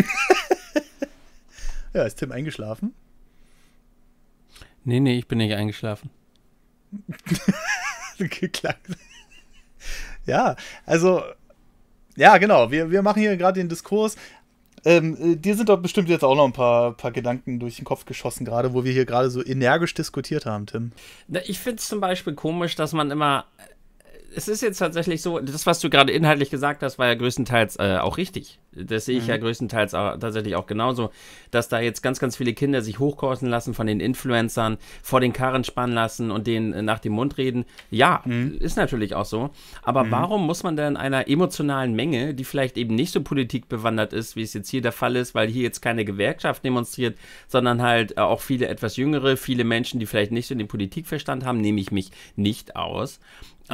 ja, ist Tim eingeschlafen? Nee, nee, ich bin nicht eingeschlafen. <laughs> ja, also ja, genau. Wir, wir machen hier gerade den Diskurs. Ähm, äh, dir sind doch bestimmt jetzt auch noch ein paar, paar Gedanken durch den Kopf geschossen, gerade wo wir hier gerade so energisch diskutiert haben, Tim. Ich finde es zum Beispiel komisch, dass man immer es ist jetzt tatsächlich so, das, was du gerade inhaltlich gesagt hast, war ja größtenteils äh, auch richtig. Das sehe ich mhm. ja größtenteils auch, tatsächlich auch genauso, dass da jetzt ganz, ganz viele Kinder sich hochkosten lassen von den Influencern, vor den Karren spannen lassen und denen äh, nach dem Mund reden. Ja, mhm. ist natürlich auch so. Aber mhm. warum muss man denn einer emotionalen Menge, die vielleicht eben nicht so politikbewandert ist, wie es jetzt hier der Fall ist, weil hier jetzt keine Gewerkschaft demonstriert, sondern halt äh, auch viele etwas jüngere, viele Menschen, die vielleicht nicht so den Politikverstand haben, nehme ich mich nicht aus.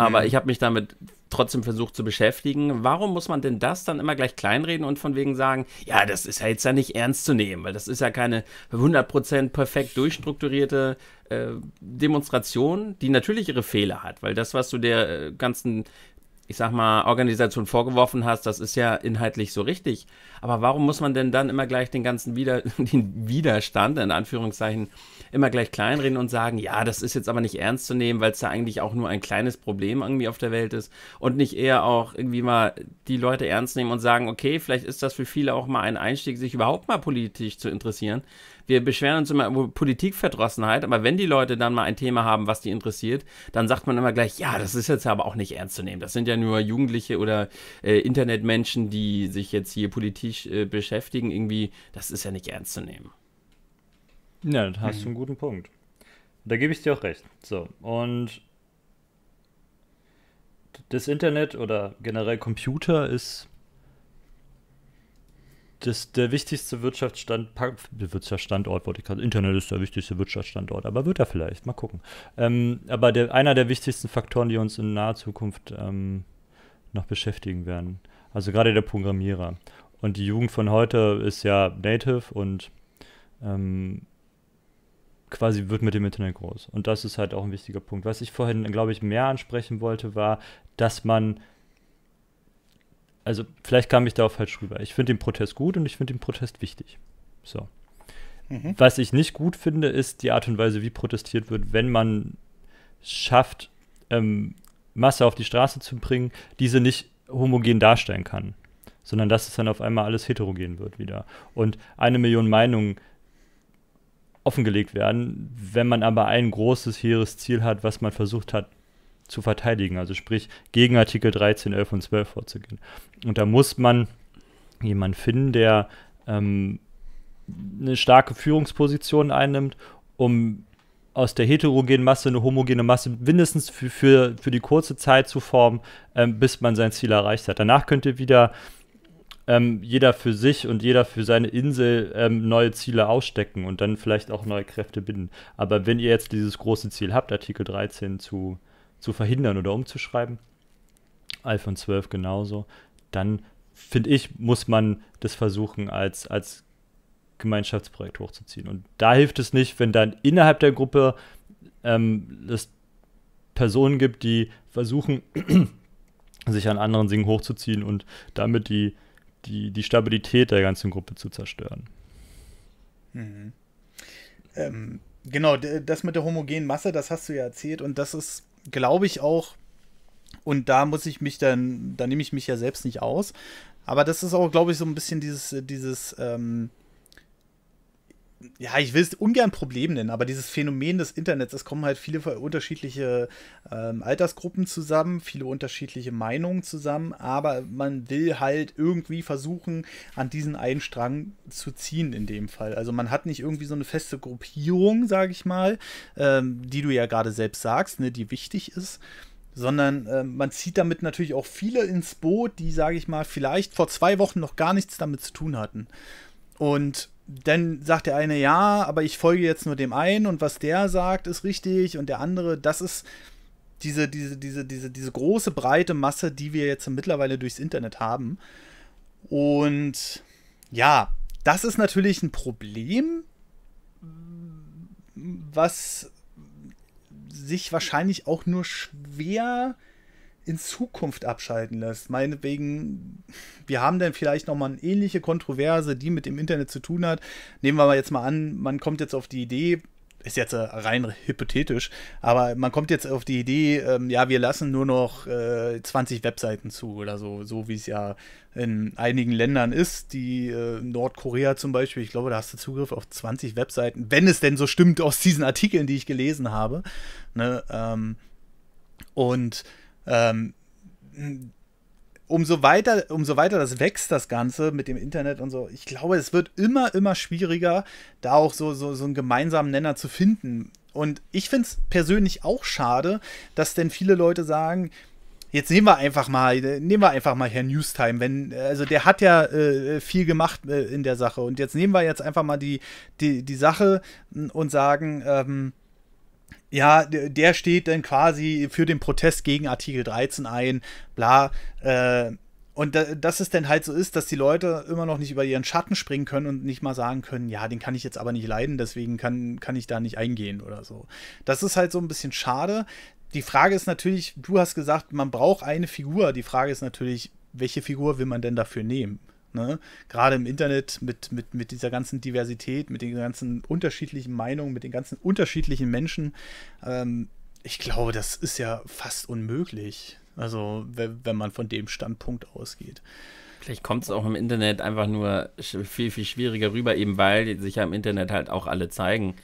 Aber ich habe mich damit trotzdem versucht zu beschäftigen. Warum muss man denn das dann immer gleich kleinreden und von wegen sagen, ja, das ist ja jetzt ja nicht ernst zu nehmen, weil das ist ja keine 100% perfekt durchstrukturierte äh, Demonstration, die natürlich ihre Fehler hat, weil das, was du der äh, ganzen ich sag mal, Organisation vorgeworfen hast, das ist ja inhaltlich so richtig. Aber warum muss man denn dann immer gleich den ganzen Wider <laughs> den Widerstand, in Anführungszeichen, immer gleich kleinreden und sagen, ja, das ist jetzt aber nicht ernst zu nehmen, weil es da eigentlich auch nur ein kleines Problem irgendwie auf der Welt ist und nicht eher auch irgendwie mal die Leute ernst nehmen und sagen, okay, vielleicht ist das für viele auch mal ein Einstieg, sich überhaupt mal politisch zu interessieren, wir beschweren uns immer über Politikverdrossenheit, aber wenn die Leute dann mal ein Thema haben, was die interessiert, dann sagt man immer gleich, ja, das ist jetzt aber auch nicht ernst zu nehmen. Das sind ja nur Jugendliche oder äh, Internetmenschen, die sich jetzt hier politisch äh, beschäftigen. Irgendwie, das ist ja nicht ernst zu nehmen. Ja, da hast du hm. einen guten Punkt. Da gebe ich dir auch recht. So, und das Internet oder generell Computer ist das, der wichtigste Wirtschaftsstand, Wirtschaftsstandort, wollte ich gerade, Internet ist der wichtigste Wirtschaftsstandort, aber wird er vielleicht, mal gucken. Ähm, aber der, einer der wichtigsten Faktoren, die uns in naher Zukunft ähm, noch beschäftigen werden. Also gerade der Programmierer. Und die Jugend von heute ist ja native und ähm, quasi wird mit dem Internet groß. Und das ist halt auch ein wichtiger Punkt. Was ich vorhin, glaube ich, mehr ansprechen wollte, war, dass man also vielleicht kam ich darauf falsch rüber. Ich finde den Protest gut und ich finde den Protest wichtig. So. Mhm. Was ich nicht gut finde, ist die Art und Weise, wie protestiert wird, wenn man schafft, ähm, Masse auf die Straße zu bringen, diese nicht homogen darstellen kann, sondern dass es dann auf einmal alles heterogen wird wieder und eine Million Meinungen offengelegt werden, wenn man aber ein großes, hehres Ziel hat, was man versucht hat zu verteidigen. Also sprich, gegen Artikel 13, 11 und 12 vorzugehen. Und da muss man jemanden finden, der ähm, eine starke Führungsposition einnimmt, um aus der heterogenen Masse eine homogene Masse mindestens für, für, für die kurze Zeit zu formen, ähm, bis man sein Ziel erreicht hat. Danach könnte wieder ähm, jeder für sich und jeder für seine Insel ähm, neue Ziele ausstecken und dann vielleicht auch neue Kräfte binden. Aber wenn ihr jetzt dieses große Ziel habt, Artikel 13 zu zu verhindern oder umzuschreiben. iPhone 12 genauso. Dann finde ich, muss man das versuchen, als, als Gemeinschaftsprojekt hochzuziehen. Und da hilft es nicht, wenn dann innerhalb der Gruppe ähm, es Personen gibt, die versuchen, <clears throat> sich an anderen Singen hochzuziehen und damit die, die, die Stabilität der ganzen Gruppe zu zerstören. Mhm. Ähm, genau, das mit der homogenen Masse, das hast du ja erzählt und das ist glaube ich auch, und da muss ich mich dann, da nehme ich mich ja selbst nicht aus. Aber das ist auch, glaube ich, so ein bisschen dieses, dieses ähm, ja, ich will es ungern Problem nennen, aber dieses Phänomen des Internets, es kommen halt viele unterschiedliche ähm, Altersgruppen zusammen, viele unterschiedliche Meinungen zusammen, aber man will halt irgendwie versuchen, an diesen einen Strang zu ziehen in dem Fall. Also man hat nicht irgendwie so eine feste Gruppierung, sage ich mal, ähm, die du ja gerade selbst sagst, ne, die wichtig ist sondern äh, man zieht damit natürlich auch viele ins Boot, die, sage ich mal, vielleicht vor zwei Wochen noch gar nichts damit zu tun hatten. Und dann sagt der eine, ja, aber ich folge jetzt nur dem einen und was der sagt, ist richtig und der andere, das ist diese, diese, diese, diese, diese große breite Masse, die wir jetzt mittlerweile durchs Internet haben. Und ja, das ist natürlich ein Problem, was sich wahrscheinlich auch nur schwer in Zukunft abschalten lässt. Meinetwegen, wir haben dann vielleicht nochmal eine ähnliche Kontroverse, die mit dem Internet zu tun hat. Nehmen wir mal jetzt mal an, man kommt jetzt auf die Idee, ist jetzt äh, rein hypothetisch, aber man kommt jetzt auf die Idee, ähm, ja, wir lassen nur noch äh, 20 Webseiten zu oder so, so wie es ja in einigen Ländern ist, die äh, Nordkorea zum Beispiel, ich glaube, da hast du Zugriff auf 20 Webseiten, wenn es denn so stimmt aus diesen Artikeln, die ich gelesen habe. Ne? Ähm, und ähm, umso weiter, umso weiter das wächst, das Ganze mit dem Internet und so, ich glaube, es wird immer, immer schwieriger, da auch so, so, so einen gemeinsamen Nenner zu finden. Und ich finde es persönlich auch schade, dass denn viele Leute sagen, jetzt nehmen wir einfach mal, nehmen wir einfach mal Herrn Newstime, wenn, also der hat ja äh, viel gemacht äh, in der Sache. Und jetzt nehmen wir jetzt einfach mal die, die, die Sache und sagen, ähm, ja, der steht dann quasi für den Protest gegen Artikel 13 ein, bla. Äh, und da, dass es dann halt so ist, dass die Leute immer noch nicht über ihren Schatten springen können und nicht mal sagen können, ja, den kann ich jetzt aber nicht leiden, deswegen kann, kann ich da nicht eingehen oder so. Das ist halt so ein bisschen schade. Die Frage ist natürlich, du hast gesagt, man braucht eine Figur. Die Frage ist natürlich, welche Figur will man denn dafür nehmen? Ne? Gerade im Internet mit, mit, mit dieser ganzen Diversität, mit den ganzen unterschiedlichen Meinungen, mit den ganzen unterschiedlichen Menschen. Ähm, ich glaube, das ist ja fast unmöglich. Also, wenn, wenn man von dem Standpunkt ausgeht. Vielleicht kommt es auch im Internet einfach nur viel, viel schwieriger rüber, eben weil sich ja im Internet halt auch alle zeigen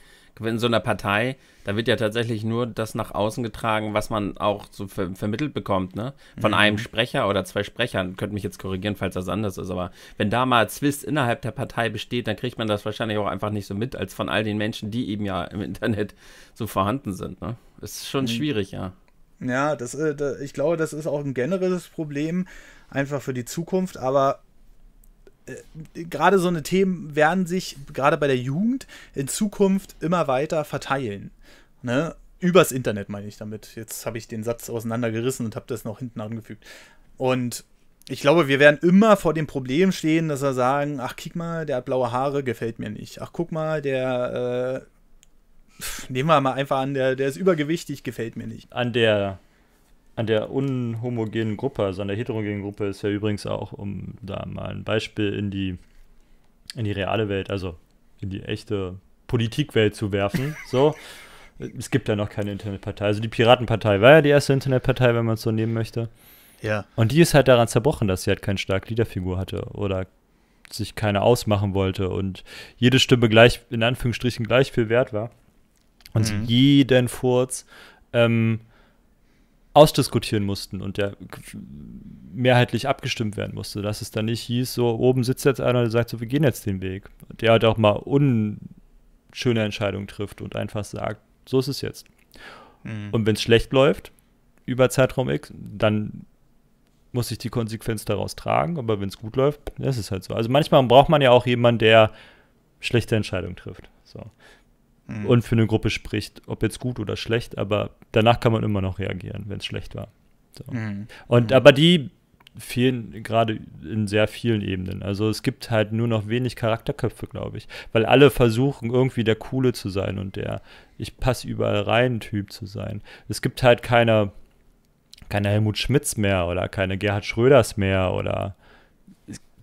in so einer Partei, da wird ja tatsächlich nur das nach außen getragen, was man auch so ver vermittelt bekommt, ne? Von mhm. einem Sprecher oder zwei Sprechern. Könnt mich jetzt korrigieren, falls das anders ist, aber wenn da mal Zwist innerhalb der Partei besteht, dann kriegt man das wahrscheinlich auch einfach nicht so mit, als von all den Menschen, die eben ja im Internet so vorhanden sind, ne? Ist schon mhm. schwierig, ja. Ja, das, äh, ich glaube, das ist auch ein generelles Problem, einfach für die Zukunft, aber äh, gerade so eine Themen werden sich gerade bei der Jugend in Zukunft immer weiter verteilen. Ne? Übers Internet meine ich damit. Jetzt habe ich den Satz auseinandergerissen und habe das noch hinten angefügt. Und ich glaube, wir werden immer vor dem Problem stehen, dass wir sagen, ach, kick mal, der hat blaue Haare, gefällt mir nicht. Ach, guck mal, der, äh, nehmen wir mal einfach an, der, der ist übergewichtig, gefällt mir nicht. An der an der unhomogenen Gruppe, also an der heterogenen Gruppe ist ja übrigens auch, um da mal ein Beispiel in die, in die reale Welt, also in die echte Politikwelt zu werfen, <laughs> so. Es gibt ja noch keine Internetpartei. Also die Piratenpartei war ja die erste Internetpartei, wenn man es so nehmen möchte. Ja. Und die ist halt daran zerbrochen, dass sie halt keine starke Liederfigur hatte oder sich keine ausmachen wollte und jede Stimme gleich, in Anführungsstrichen, gleich viel wert war. Und mhm. jeden Furz ähm, ausdiskutieren mussten und der mehrheitlich abgestimmt werden musste. Dass es dann nicht hieß, so oben sitzt jetzt einer, der sagt, so, wir gehen jetzt den Weg. Der halt auch mal unschöne Entscheidungen trifft und einfach sagt, so ist es jetzt. Mhm. Und wenn es schlecht läuft über Zeitraum X, dann muss ich die Konsequenz daraus tragen. Aber wenn es gut läuft, ist es halt so. Also manchmal braucht man ja auch jemanden, der schlechte Entscheidungen trifft. So mhm. und für eine Gruppe spricht, ob jetzt gut oder schlecht, aber danach kann man immer noch reagieren, wenn es schlecht war. So. Mhm. Und mhm. aber die fehlen gerade in sehr vielen Ebenen. Also es gibt halt nur noch wenig Charakterköpfe, glaube ich, weil alle versuchen irgendwie der coole zu sein und der ich passe überall rein Typ zu sein. Es gibt halt keiner keine Helmut Schmitz mehr oder keine Gerhard Schröders mehr oder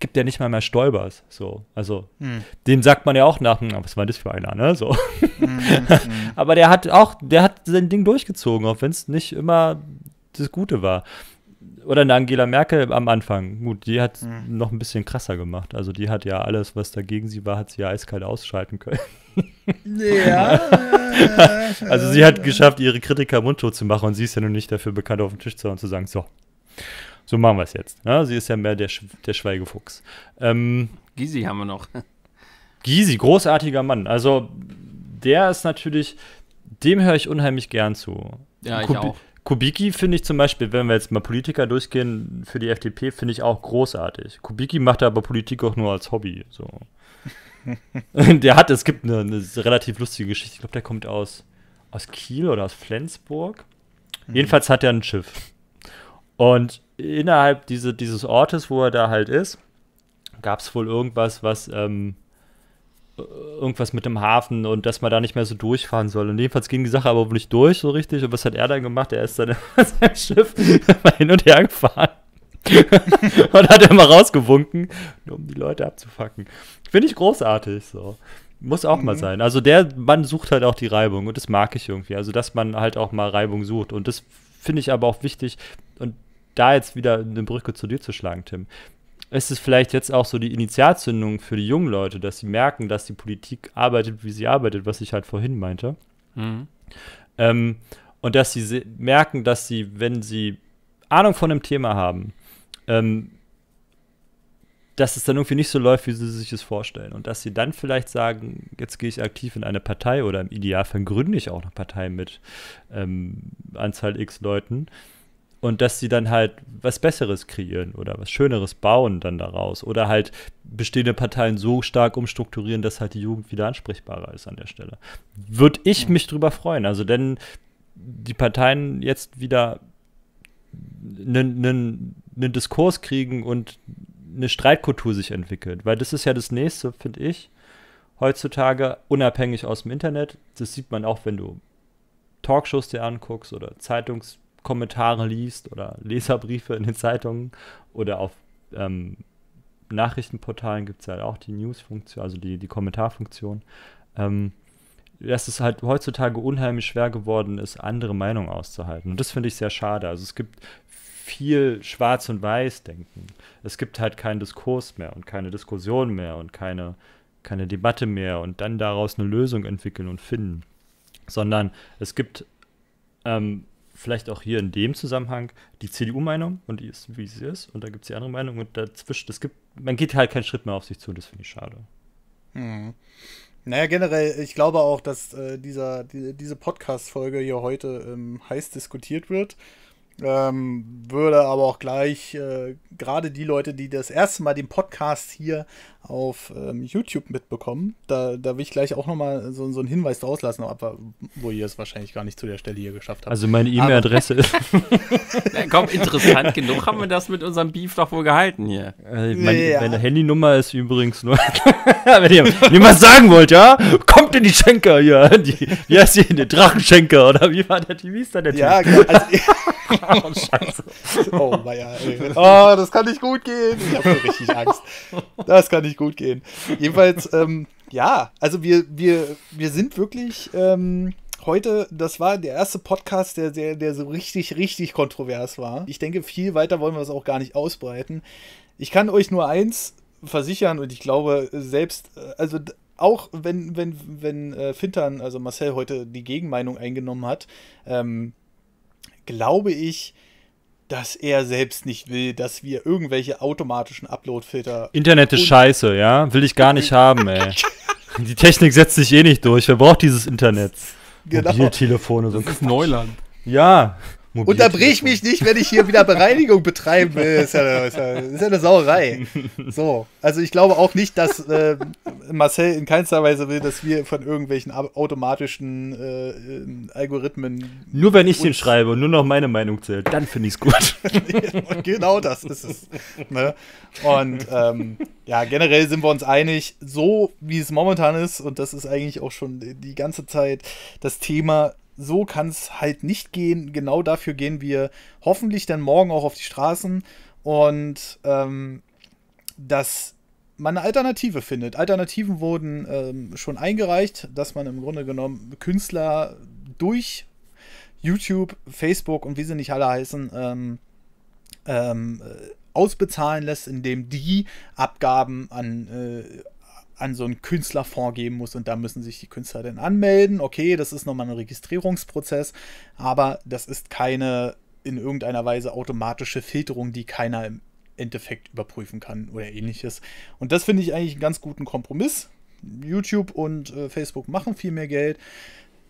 gibt ja nicht mal mehr Stolbers. So, also mhm. dem sagt man ja auch nach, hm, was war das für einer, ne? So. Mhm, <laughs> aber der hat auch, der hat sein Ding durchgezogen, auch wenn es nicht immer das Gute war. Oder eine Angela Merkel am Anfang. Gut, die hat mhm. noch ein bisschen krasser gemacht. Also die hat ja alles, was dagegen sie war, hat sie ja eiskalt ausschalten können. Ja. <laughs> also sie hat geschafft, ihre Kritiker mundtot zu machen und sie ist ja nun nicht dafür bekannt, auf den Tisch zu hauen und zu sagen, so, so machen wir es jetzt. Ja, ne? sie ist ja mehr der, Sch der Schweigefuchs. Ähm, Gysi haben wir noch. Gysi, großartiger Mann. Also der ist natürlich, dem höre ich unheimlich gern zu. Ja, ich Kubi auch. Kubicki finde ich zum Beispiel, wenn wir jetzt mal Politiker durchgehen, für die FDP finde ich auch großartig. Kubicki macht aber Politik auch nur als Hobby. So. <laughs> der hat, es gibt eine, eine relativ lustige Geschichte. Ich glaube, der kommt aus, aus Kiel oder aus Flensburg. Mhm. Jedenfalls hat er ein Schiff. Und innerhalb diese, dieses Ortes, wo er da halt ist, gab es wohl irgendwas, was ähm, irgendwas mit dem Hafen und dass man da nicht mehr so durchfahren soll. Und jedenfalls ging die Sache aber wohl nicht durch so richtig. Und was hat er dann gemacht? Er ist dann <laughs> seinem Schiff hin und her gefahren. <laughs> und hat immer rausgewunken, nur um die Leute abzufacken. Finde ich großartig so. Muss auch mhm. mal sein. Also der Mann sucht halt auch die Reibung und das mag ich irgendwie. Also dass man halt auch mal Reibung sucht und das finde ich aber auch wichtig und da jetzt wieder eine Brücke zu dir zu schlagen, Tim, ist es vielleicht jetzt auch so die Initialzündung für die jungen Leute, dass sie merken, dass die Politik arbeitet, wie sie arbeitet, was ich halt vorhin meinte. Mhm. Ähm, und dass sie merken, dass sie, wenn sie Ahnung von einem Thema haben, ähm, dass es dann irgendwie nicht so läuft, wie sie sich es vorstellen. Und dass sie dann vielleicht sagen, jetzt gehe ich aktiv in eine Partei oder im Idealfall gründe ich auch eine Partei mit ähm, Anzahl X Leuten und dass sie dann halt was Besseres kreieren oder was Schöneres bauen dann daraus oder halt bestehende Parteien so stark umstrukturieren, dass halt die Jugend wieder ansprechbarer ist an der Stelle. Würde ich mich drüber freuen. Also denn die Parteien jetzt wieder einen Diskurs kriegen und eine Streitkultur sich entwickelt, weil das ist ja das Nächste, finde ich, heutzutage unabhängig aus dem Internet. Das sieht man auch, wenn du Talkshows dir anguckst oder Zeitungs Kommentare liest oder Leserbriefe in den Zeitungen oder auf ähm, Nachrichtenportalen gibt es halt auch die News-Funktion, also die, die Kommentarfunktion, ähm, dass es halt heutzutage unheimlich schwer geworden ist, andere Meinungen auszuhalten. Und das finde ich sehr schade. Also es gibt viel Schwarz- und Weiß-Denken. Es gibt halt keinen Diskurs mehr und keine Diskussion mehr und keine, keine Debatte mehr und dann daraus eine Lösung entwickeln und finden. Sondern es gibt ähm, vielleicht auch hier in dem Zusammenhang die CDU-Meinung und die ist, wie sie ist, und da gibt es die andere Meinung und dazwischen, das gibt, man geht halt keinen Schritt mehr auf sich zu, das finde ich schade. Mhm. Naja, generell, ich glaube auch, dass äh, dieser, die, diese Podcast-Folge hier heute ähm, heiß diskutiert wird. Ähm, würde aber auch gleich äh, gerade die Leute, die das erste Mal den Podcast hier auf ähm, YouTube mitbekommen. Da, da will ich gleich auch nochmal so, so einen Hinweis draus lassen, wo ihr es wahrscheinlich gar nicht zu der Stelle hier geschafft habt. Also meine E-Mail-Adresse <laughs> ist. Na, komm, interessant genug haben wir das mit unserem Beef doch wohl gehalten hier. Äh, mein, ja. Meine Handynummer ist übrigens nur. <laughs> wenn ihr jemand sagen wollt, ja, kommt in die Schenker hier. Die, wie heißt die? Der Drachenschenker oder wie war der TV? Ist da der TV? Ja, <laughs> genau. Also, oh, Scheiße. Oh, Maya, ey. oh, das kann nicht gut gehen. Ich habe richtig Angst. Das kann nicht nicht gut gehen. Jedenfalls, <laughs> ähm, ja, also wir, wir, wir sind wirklich ähm, heute, das war der erste Podcast, der, der, der so richtig, richtig kontrovers war. Ich denke, viel weiter wollen wir es auch gar nicht ausbreiten. Ich kann euch nur eins versichern und ich glaube selbst, äh, also auch wenn, wenn, wenn äh, Fintern, also Marcel heute die Gegenmeinung eingenommen hat, ähm, glaube ich, dass er selbst nicht will, dass wir irgendwelche automatischen Upload-Filter. Internet ist scheiße, ja? Will ich gar nicht haben, ey. <laughs> Die Technik setzt sich eh nicht durch. Wer braucht dieses Internet? Genau. Mobiltelefone, so ein Neuland. Ja. Mobil Unterbrich mich nicht, wenn ich hier wieder Bereinigung betreiben will. Ist ja, ist, ja, ist ja, eine Sauerei. So, also ich glaube auch nicht, dass äh, Marcel in keinster Weise will, dass wir von irgendwelchen automatischen äh, Algorithmen. Nur wenn ich den schreibe und nur noch meine Meinung zählt, dann finde ich es gut. <laughs> genau das ist es. Ne? Und ähm, ja, generell sind wir uns einig, so wie es momentan ist, und das ist eigentlich auch schon die ganze Zeit das Thema, so kann es halt nicht gehen. Genau dafür gehen wir hoffentlich dann morgen auch auf die Straßen und ähm, dass man eine Alternative findet. Alternativen wurden ähm, schon eingereicht, dass man im Grunde genommen Künstler durch YouTube, Facebook und wie sie nicht alle heißen, ähm, ähm, äh, ausbezahlen lässt, indem die Abgaben an äh, an so einen Künstlerfonds geben muss und da müssen sich die Künstler dann anmelden. Okay, das ist nochmal ein Registrierungsprozess, aber das ist keine in irgendeiner Weise automatische Filterung, die keiner im Endeffekt überprüfen kann oder ähnliches. Und das finde ich eigentlich einen ganz guten Kompromiss. YouTube und äh, Facebook machen viel mehr Geld.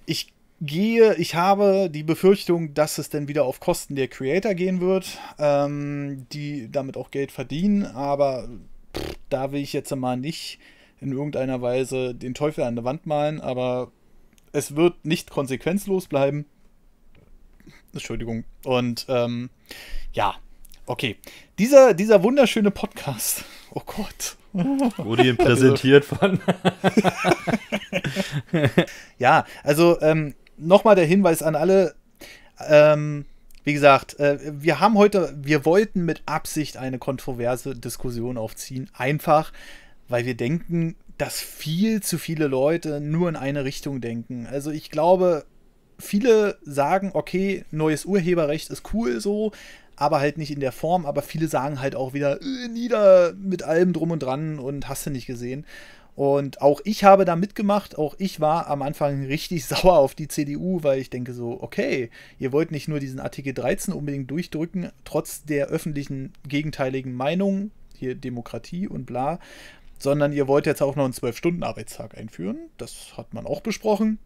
Ich gehe, ich habe die Befürchtung, dass es dann wieder auf Kosten der Creator gehen wird, ähm, die damit auch Geld verdienen, aber pff, da will ich jetzt mal nicht in irgendeiner Weise den Teufel an der Wand malen, aber es wird nicht konsequenzlos bleiben. Entschuldigung. Und ähm, ja, okay. Dieser, dieser wunderschöne Podcast, oh Gott. Wurde ihm präsentiert von. <laughs> ja, also ähm, nochmal der Hinweis an alle. Ähm, wie gesagt, äh, wir haben heute, wir wollten mit Absicht eine kontroverse Diskussion aufziehen. Einfach, weil wir denken, dass viel zu viele Leute nur in eine Richtung denken. Also ich glaube, viele sagen, okay, neues Urheberrecht ist cool so, aber halt nicht in der Form, aber viele sagen halt auch wieder, äh, nieder mit allem drum und dran und hast du nicht gesehen. Und auch ich habe da mitgemacht, auch ich war am Anfang <laughs> richtig sauer auf die CDU, weil ich denke so, okay, ihr wollt nicht nur diesen Artikel 13 unbedingt durchdrücken, trotz der öffentlichen gegenteiligen Meinung, hier Demokratie und bla, sondern ihr wollt jetzt auch noch einen zwölf stunden arbeitstag einführen. Das hat man auch besprochen.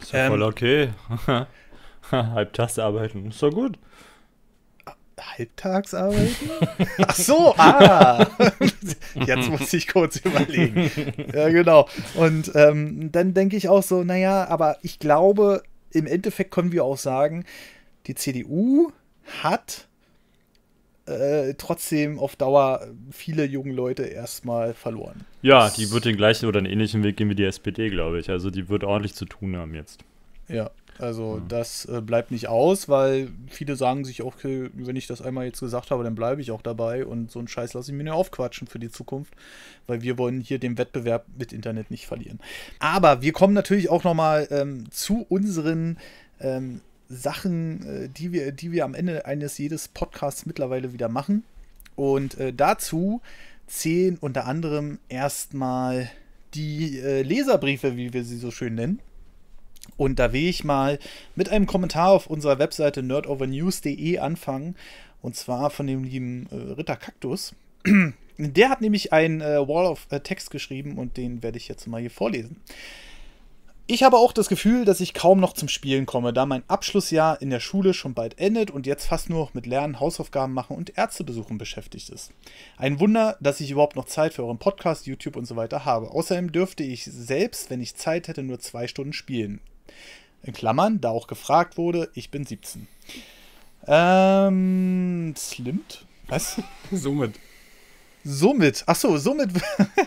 Ist ja ähm, voll okay. <laughs> Halbtags arbeiten, ist doch gut. Halbtags arbeiten? <laughs> Ach so, ah! <laughs> Jetzt muss ich kurz überlegen. Ja, genau. Und ähm, dann denke ich auch so, naja, aber ich glaube, im Endeffekt können wir auch sagen, die CDU hat äh, trotzdem auf Dauer viele junge Leute erstmal verloren. Ja, die wird den gleichen oder einen ähnlichen Weg gehen wie die SPD, glaube ich. Also die wird ordentlich zu tun haben jetzt. Ja, also ja. das äh, bleibt nicht aus, weil viele sagen sich auch, okay, wenn ich das einmal jetzt gesagt habe, dann bleibe ich auch dabei und so einen Scheiß lasse ich mir nur aufquatschen für die Zukunft, weil wir wollen hier den Wettbewerb mit Internet nicht verlieren. Aber wir kommen natürlich auch nochmal ähm, zu unseren ähm, Sachen, äh, die, wir, die wir am Ende eines jedes Podcasts mittlerweile wieder machen. Und äh, dazu zählen unter anderem erstmal die äh, Leserbriefe, wie wir sie so schön nennen. Und da will ich mal mit einem Kommentar auf unserer Webseite nerdovernews.de anfangen. Und zwar von dem lieben äh, Ritter Kaktus. <clears throat> Der hat nämlich einen äh, Wall of äh, Text geschrieben und den werde ich jetzt mal hier vorlesen. Ich habe auch das Gefühl, dass ich kaum noch zum Spielen komme, da mein Abschlussjahr in der Schule schon bald endet und jetzt fast nur noch mit Lernen, Hausaufgaben machen und Ärztebesuchen beschäftigt ist. Ein Wunder, dass ich überhaupt noch Zeit für euren Podcast, YouTube und so weiter habe. Außerdem dürfte ich selbst, wenn ich Zeit hätte, nur zwei Stunden spielen. In Klammern, da auch gefragt wurde, ich bin 17. Ähm, slimmt? Was? <laughs> Somit. Somit, ach so, somit,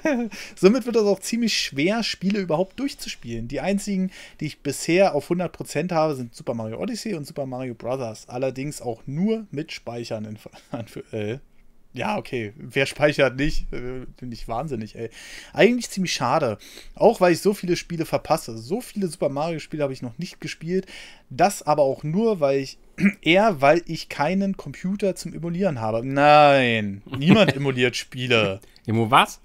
<laughs> somit wird es auch ziemlich schwer, Spiele überhaupt durchzuspielen. Die einzigen, die ich bisher auf 100% habe, sind Super Mario Odyssey und Super Mario Bros. Allerdings auch nur mit Speichern. In, <laughs> äh, ja, okay, wer speichert nicht? Äh, bin ich wahnsinnig, ey. Eigentlich ziemlich schade. Auch weil ich so viele Spiele verpasse. So viele Super Mario-Spiele habe ich noch nicht gespielt. Das aber auch nur, weil ich eher, weil ich keinen Computer zum Emulieren habe. Nein, niemand <laughs> emuliert Spiele. Emu was?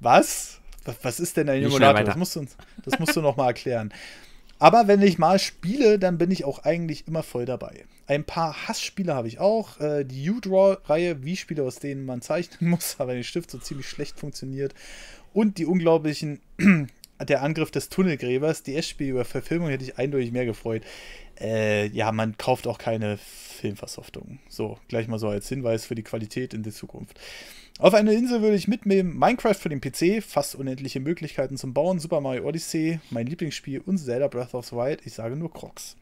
Was? Was ist denn ein Emulator? Das musst, du, das musst du noch mal erklären. Aber wenn ich mal spiele, dann bin ich auch eigentlich immer voll dabei. Ein paar Hassspiele habe ich auch. Äh, die U-Draw-Reihe, wie Spiele, aus denen man zeichnen <laughs> muss, aber den Stift so ziemlich schlecht funktioniert. Und die unglaublichen <clears throat> der Angriff des Tunnelgräbers, die s spiel über Verfilmung hätte ich eindeutig mehr gefreut äh, ja, man kauft auch keine Filmversoftung. So, gleich mal so als Hinweis für die Qualität in der Zukunft. Auf eine Insel würde ich mitnehmen Minecraft für den PC, fast unendliche Möglichkeiten zum Bauen, Super Mario Odyssey, mein Lieblingsspiel und Zelda Breath of the Wild. Ich sage nur Crocs.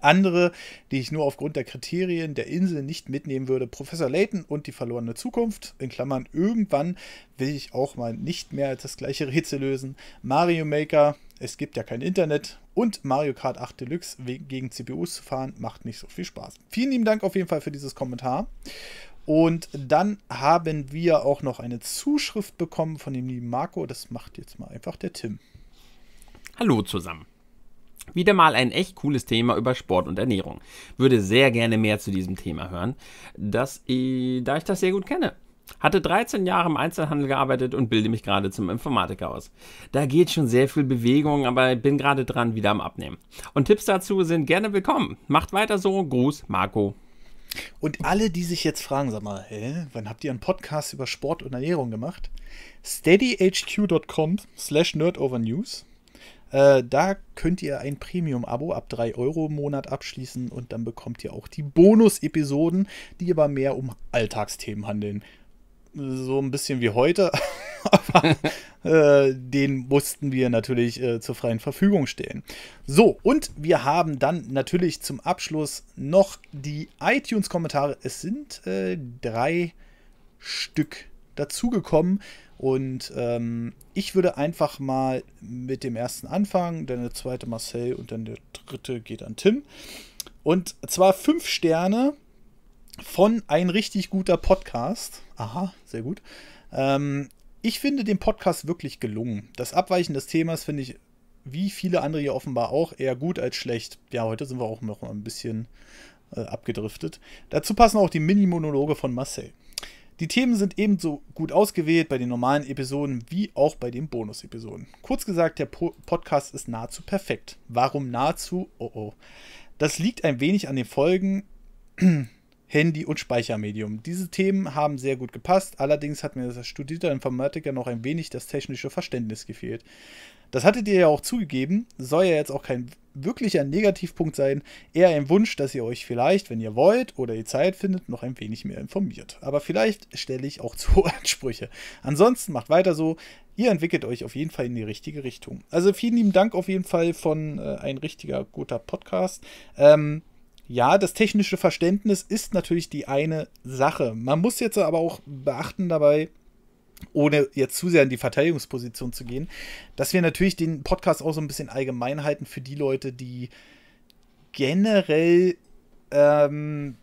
Andere, die ich nur aufgrund der Kriterien der Insel nicht mitnehmen würde, Professor Layton und die verlorene Zukunft, in Klammern irgendwann will ich auch mal nicht mehr als das gleiche Rätsel lösen, Mario Maker, es gibt ja kein Internet und Mario Kart 8 Deluxe gegen CPUs zu fahren, macht nicht so viel Spaß. Vielen lieben Dank auf jeden Fall für dieses Kommentar. Und dann haben wir auch noch eine Zuschrift bekommen von dem lieben Marco. Das macht jetzt mal einfach der Tim. Hallo zusammen. Wieder mal ein echt cooles Thema über Sport und Ernährung. Würde sehr gerne mehr zu diesem Thema hören, dass ich, da ich das sehr gut kenne. Hatte 13 Jahre im Einzelhandel gearbeitet und bilde mich gerade zum Informatiker aus. Da geht schon sehr viel Bewegung, aber bin gerade dran, wieder am Abnehmen. Und Tipps dazu sind gerne willkommen. Macht weiter so. Gruß, Marco. Und alle, die sich jetzt fragen, sag mal, hä, wann habt ihr einen Podcast über Sport und Ernährung gemacht? steadyhq.com slash nerdovernews äh, da könnt ihr ein Premium-Abo ab 3 Euro im Monat abschließen und dann bekommt ihr auch die Bonus-Episoden, die aber mehr um Alltagsthemen handeln. So ein bisschen wie heute, <laughs> aber äh, den mussten wir natürlich äh, zur freien Verfügung stellen. So, und wir haben dann natürlich zum Abschluss noch die iTunes-Kommentare. Es sind äh, drei Stück dazugekommen. Und ähm, ich würde einfach mal mit dem ersten anfangen, dann der zweite Marcel und dann der dritte geht an Tim. Und zwar fünf Sterne von ein richtig guter Podcast. Aha, sehr gut. Ähm, ich finde den Podcast wirklich gelungen. Das Abweichen des Themas finde ich, wie viele andere hier offenbar auch, eher gut als schlecht. Ja, heute sind wir auch noch ein bisschen äh, abgedriftet. Dazu passen auch die Mini-Monologe von Marcel. Die Themen sind ebenso gut ausgewählt bei den normalen Episoden wie auch bei den Bonus-Episoden. Kurz gesagt, der po Podcast ist nahezu perfekt. Warum nahezu? Oh oh. Das liegt ein wenig an den Folgen, <clears throat> Handy und Speichermedium. Diese Themen haben sehr gut gepasst, allerdings hat mir als studierter Informatiker noch ein wenig das technische Verständnis gefehlt. Das hattet ihr ja auch zugegeben, soll ja jetzt auch kein wirklicher Negativpunkt sein, eher ein Wunsch, dass ihr euch vielleicht, wenn ihr wollt oder ihr Zeit findet, noch ein wenig mehr informiert. Aber vielleicht stelle ich auch <laughs> zu Ansprüche. Ansonsten macht weiter so, ihr entwickelt euch auf jeden Fall in die richtige Richtung. Also vielen lieben Dank auf jeden Fall von äh, ein richtiger guter Podcast. Ähm, ja, das technische Verständnis ist natürlich die eine Sache. Man muss jetzt aber auch beachten dabei, ohne jetzt zu sehr in die Verteidigungsposition zu gehen, dass wir natürlich den Podcast auch so ein bisschen allgemein halten für die Leute, die generell ähm,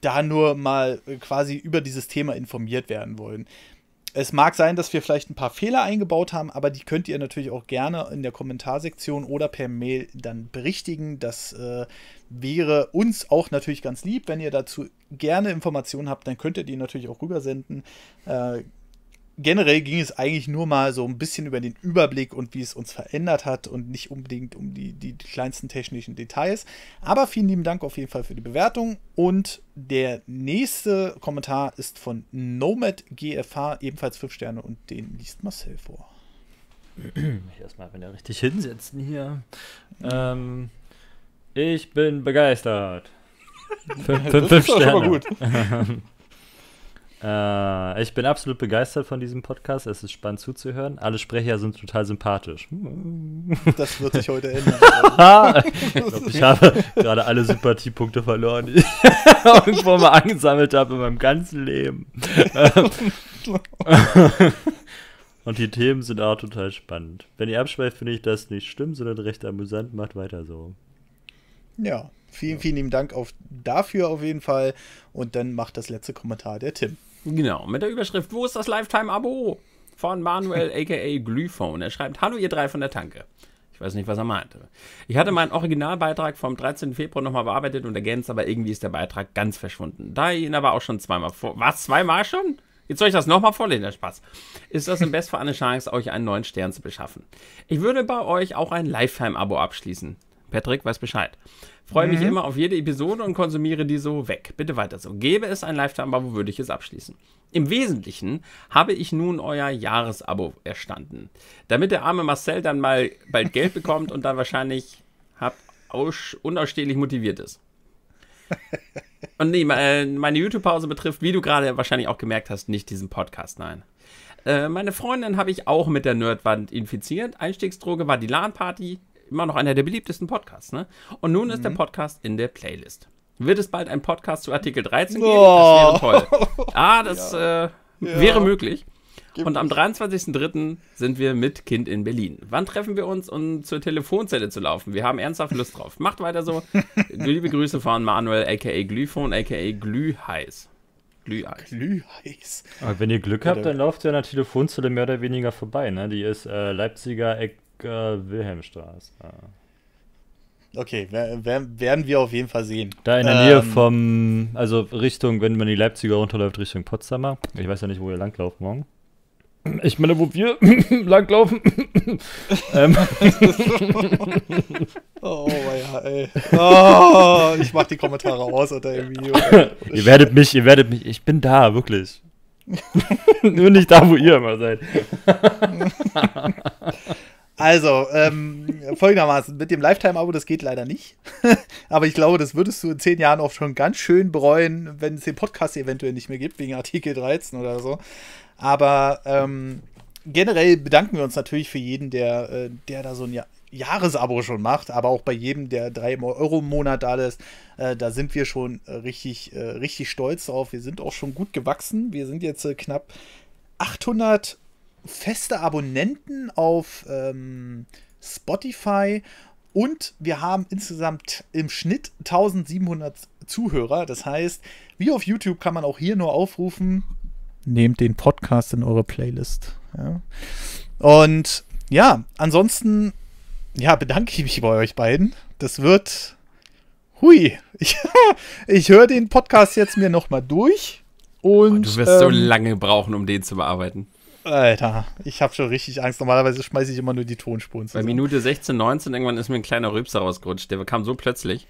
da nur mal quasi über dieses Thema informiert werden wollen. Es mag sein, dass wir vielleicht ein paar Fehler eingebaut haben, aber die könnt ihr natürlich auch gerne in der Kommentarsektion oder per Mail dann berichtigen. Das äh, wäre uns auch natürlich ganz lieb. Wenn ihr dazu gerne Informationen habt, dann könnt ihr die natürlich auch rübersenden. Äh, generell ging es eigentlich nur mal so ein bisschen über den Überblick und wie es uns verändert hat und nicht unbedingt um die, die kleinsten technischen Details. Aber vielen lieben Dank auf jeden Fall für die Bewertung. Und der nächste Kommentar ist von Nomad GFH, ebenfalls 5 Sterne und den liest Marcel vor. Mich erstmal er richtig hinsetzen hier. Ähm, ich bin begeistert. <laughs> Fünf, fünf Sterne. <laughs> Äh, ich bin absolut begeistert von diesem Podcast. Es ist spannend zuzuhören. Alle Sprecher sind total sympathisch. Das wird sich heute <laughs> ändern. ich glaube, ich habe gerade alle Sympathiepunkte verloren, die ich <laughs> irgendwo mal angesammelt habe in meinem ganzen Leben. <laughs> Und die Themen sind auch total spannend. Wenn ihr abschweift, finde ich das nicht schlimm, sondern recht amüsant. Macht weiter so. Ja, vielen, vielen lieben Dank auf, dafür auf jeden Fall. Und dann macht das letzte Kommentar der Tim. Genau, mit der Überschrift, wo ist das Lifetime-Abo? Von Manuel aka <laughs> Glyphone. Er schreibt, hallo ihr drei von der Tanke. Ich weiß nicht, was er meinte. Ich hatte meinen Originalbeitrag vom 13. Februar nochmal bearbeitet und ergänzt, aber irgendwie ist der Beitrag ganz verschwunden. Da ich ihn aber auch schon zweimal vor. Was? Zweimal schon? Jetzt soll ich das nochmal vorlesen, der Spaß. Ist das im Best für eine Chance, euch einen neuen Stern zu beschaffen? Ich würde bei euch auch ein Lifetime-Abo abschließen. Patrick weiß Bescheid. Freue mich mhm. immer auf jede Episode und konsumiere die so weg. Bitte weiter so. Gäbe es ein Lifetime-Abo, würde ich es abschließen. Im Wesentlichen habe ich nun euer Jahresabo erstanden. Damit der arme Marcel dann mal bald Geld <laughs> bekommt und dann wahrscheinlich hab unausstehlich motiviert ist. <laughs> Und nee, äh, meine YouTube-Pause betrifft, wie du gerade wahrscheinlich auch gemerkt hast, nicht diesen Podcast, nein. Äh, meine Freundin habe ich auch mit der Nerdwand infiziert. Einstiegsdroge war die LAN-Party, immer noch einer der beliebtesten Podcasts. Ne? Und nun ist mhm. der Podcast in der Playlist. Wird es bald einen Podcast zu Artikel 13 geben? Oh. Das wäre toll. <laughs> Ah, das ja. äh, wäre möglich. Gibt und am 23.03. sind wir mit Kind in Berlin. Wann treffen wir uns, um zur Telefonzelle zu laufen? Wir haben ernsthaft Lust drauf. Macht weiter so. <laughs> Liebe Grüße von Manuel, a.k.a. Glühphone, a.k.a. Glühheiß. Glühheiß. Glühheiß. Aber wenn ihr Glück habt, dann lauft ihr an der Telefonzelle mehr oder weniger vorbei. Ne? Die ist äh, Leipziger Eck Wilhelmstraße. Okay, werden wir auf jeden Fall sehen. Da in der ähm, Nähe vom, also Richtung, wenn man die Leipziger runterläuft, Richtung Potsdamer. Ich weiß ja nicht, wo ihr langlauft morgen. Ich meine, wo wir <coughs> langlaufen. <laughs> ähm. <laughs> Oh, oh ja, ey. Oh, ich mach die Kommentare aus unter dem Video. ihr werdet mich, ihr werdet mich, ich bin da, wirklich. <laughs> Nur nicht da, wo ihr immer seid. Also, ähm, folgendermaßen, mit dem Lifetime-Abo, das geht leider nicht. <laughs> Aber ich glaube, das würdest du in zehn Jahren auch schon ganz schön bereuen, wenn es den Podcast eventuell nicht mehr gibt, wegen Artikel 13 oder so. Aber ähm, generell bedanken wir uns natürlich für jeden, der, äh, der da so ein Jahr Jahresabo schon macht, aber auch bei jedem, der 3 Euro im Monat da ist, äh, da sind wir schon richtig, äh, richtig stolz drauf. Wir sind auch schon gut gewachsen. Wir sind jetzt äh, knapp 800 feste Abonnenten auf ähm, Spotify und wir haben insgesamt im Schnitt 1700 Zuhörer. Das heißt, wie auf YouTube kann man auch hier nur aufrufen, nehmt den Podcast in eure Playlist. Ja. Und ja, ansonsten ja, bedanke ich mich bei euch beiden. Das wird. Hui. Ich, <laughs> ich höre den Podcast jetzt mir nochmal durch. Und, du wirst ähm, so lange brauchen, um den zu bearbeiten. Alter, ich habe schon richtig Angst. Normalerweise schmeiße ich immer nur die Tonspuren zusammen. Bei Minute 16, 19 irgendwann ist mir ein kleiner Rübser rausgerutscht. Der kam so plötzlich.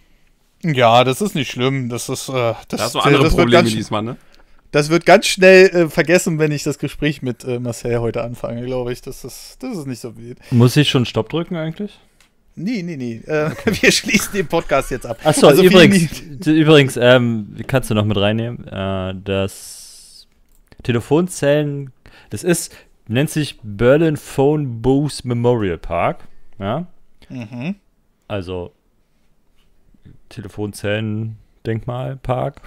Ja, das ist nicht schlimm. Das ist. Äh, das, da hast du andere das Probleme diesmal, ne? Das wird ganz schnell äh, vergessen, wenn ich das Gespräch mit äh, Marcel heute anfange, glaube ich. Das ist, das ist nicht so wild. Muss ich schon Stopp drücken eigentlich? Nee, nee, nee. Äh, okay. <laughs> Wir schließen den Podcast jetzt ab. Achso, also übrigens, übrigens ähm, kannst du noch mit reinnehmen, äh, dass Telefonzellen das ist, nennt sich Berlin Phone Booth Memorial Park. Ja. Mhm. Also Telefonzellen-Denkmalpark.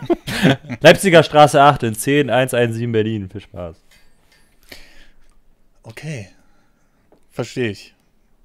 <laughs> Leipziger Straße 8 in 10117 Berlin. Viel Spaß. Okay. Verstehe ich.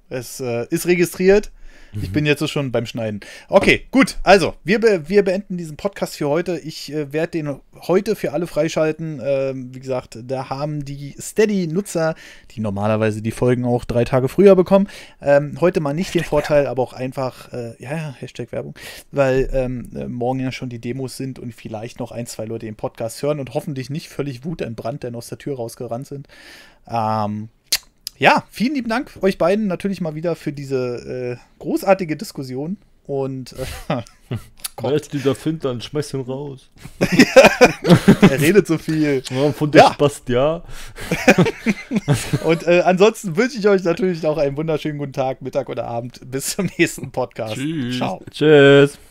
Es äh, ist registriert. Ich mhm. bin jetzt schon beim Schneiden. Okay, gut. Also, wir, be wir beenden diesen Podcast für heute. Ich äh, werde den heute für alle freischalten. Ähm, wie gesagt, da haben die Steady-Nutzer, die normalerweise die Folgen auch drei Tage früher bekommen, ähm, heute mal nicht den Vorteil, aber auch einfach, äh, ja, Hashtag Werbung, weil ähm, äh, morgen ja schon die Demos sind und vielleicht noch ein, zwei Leute den Podcast hören und hoffentlich nicht völlig wutentbrannt, denn aus der Tür rausgerannt sind. Ähm, ja, vielen lieben Dank euch beiden natürlich mal wieder für diese äh, großartige Diskussion. Und äh, Gott. <laughs> dieser Find, dann schmeiß ihn raus. <laughs> er redet so viel. Ja, von der ja. ja. Und äh, ansonsten wünsche ich euch natürlich noch einen wunderschönen guten Tag, Mittag oder Abend. Bis zum nächsten Podcast. Tschüss. Ciao. Tschüss.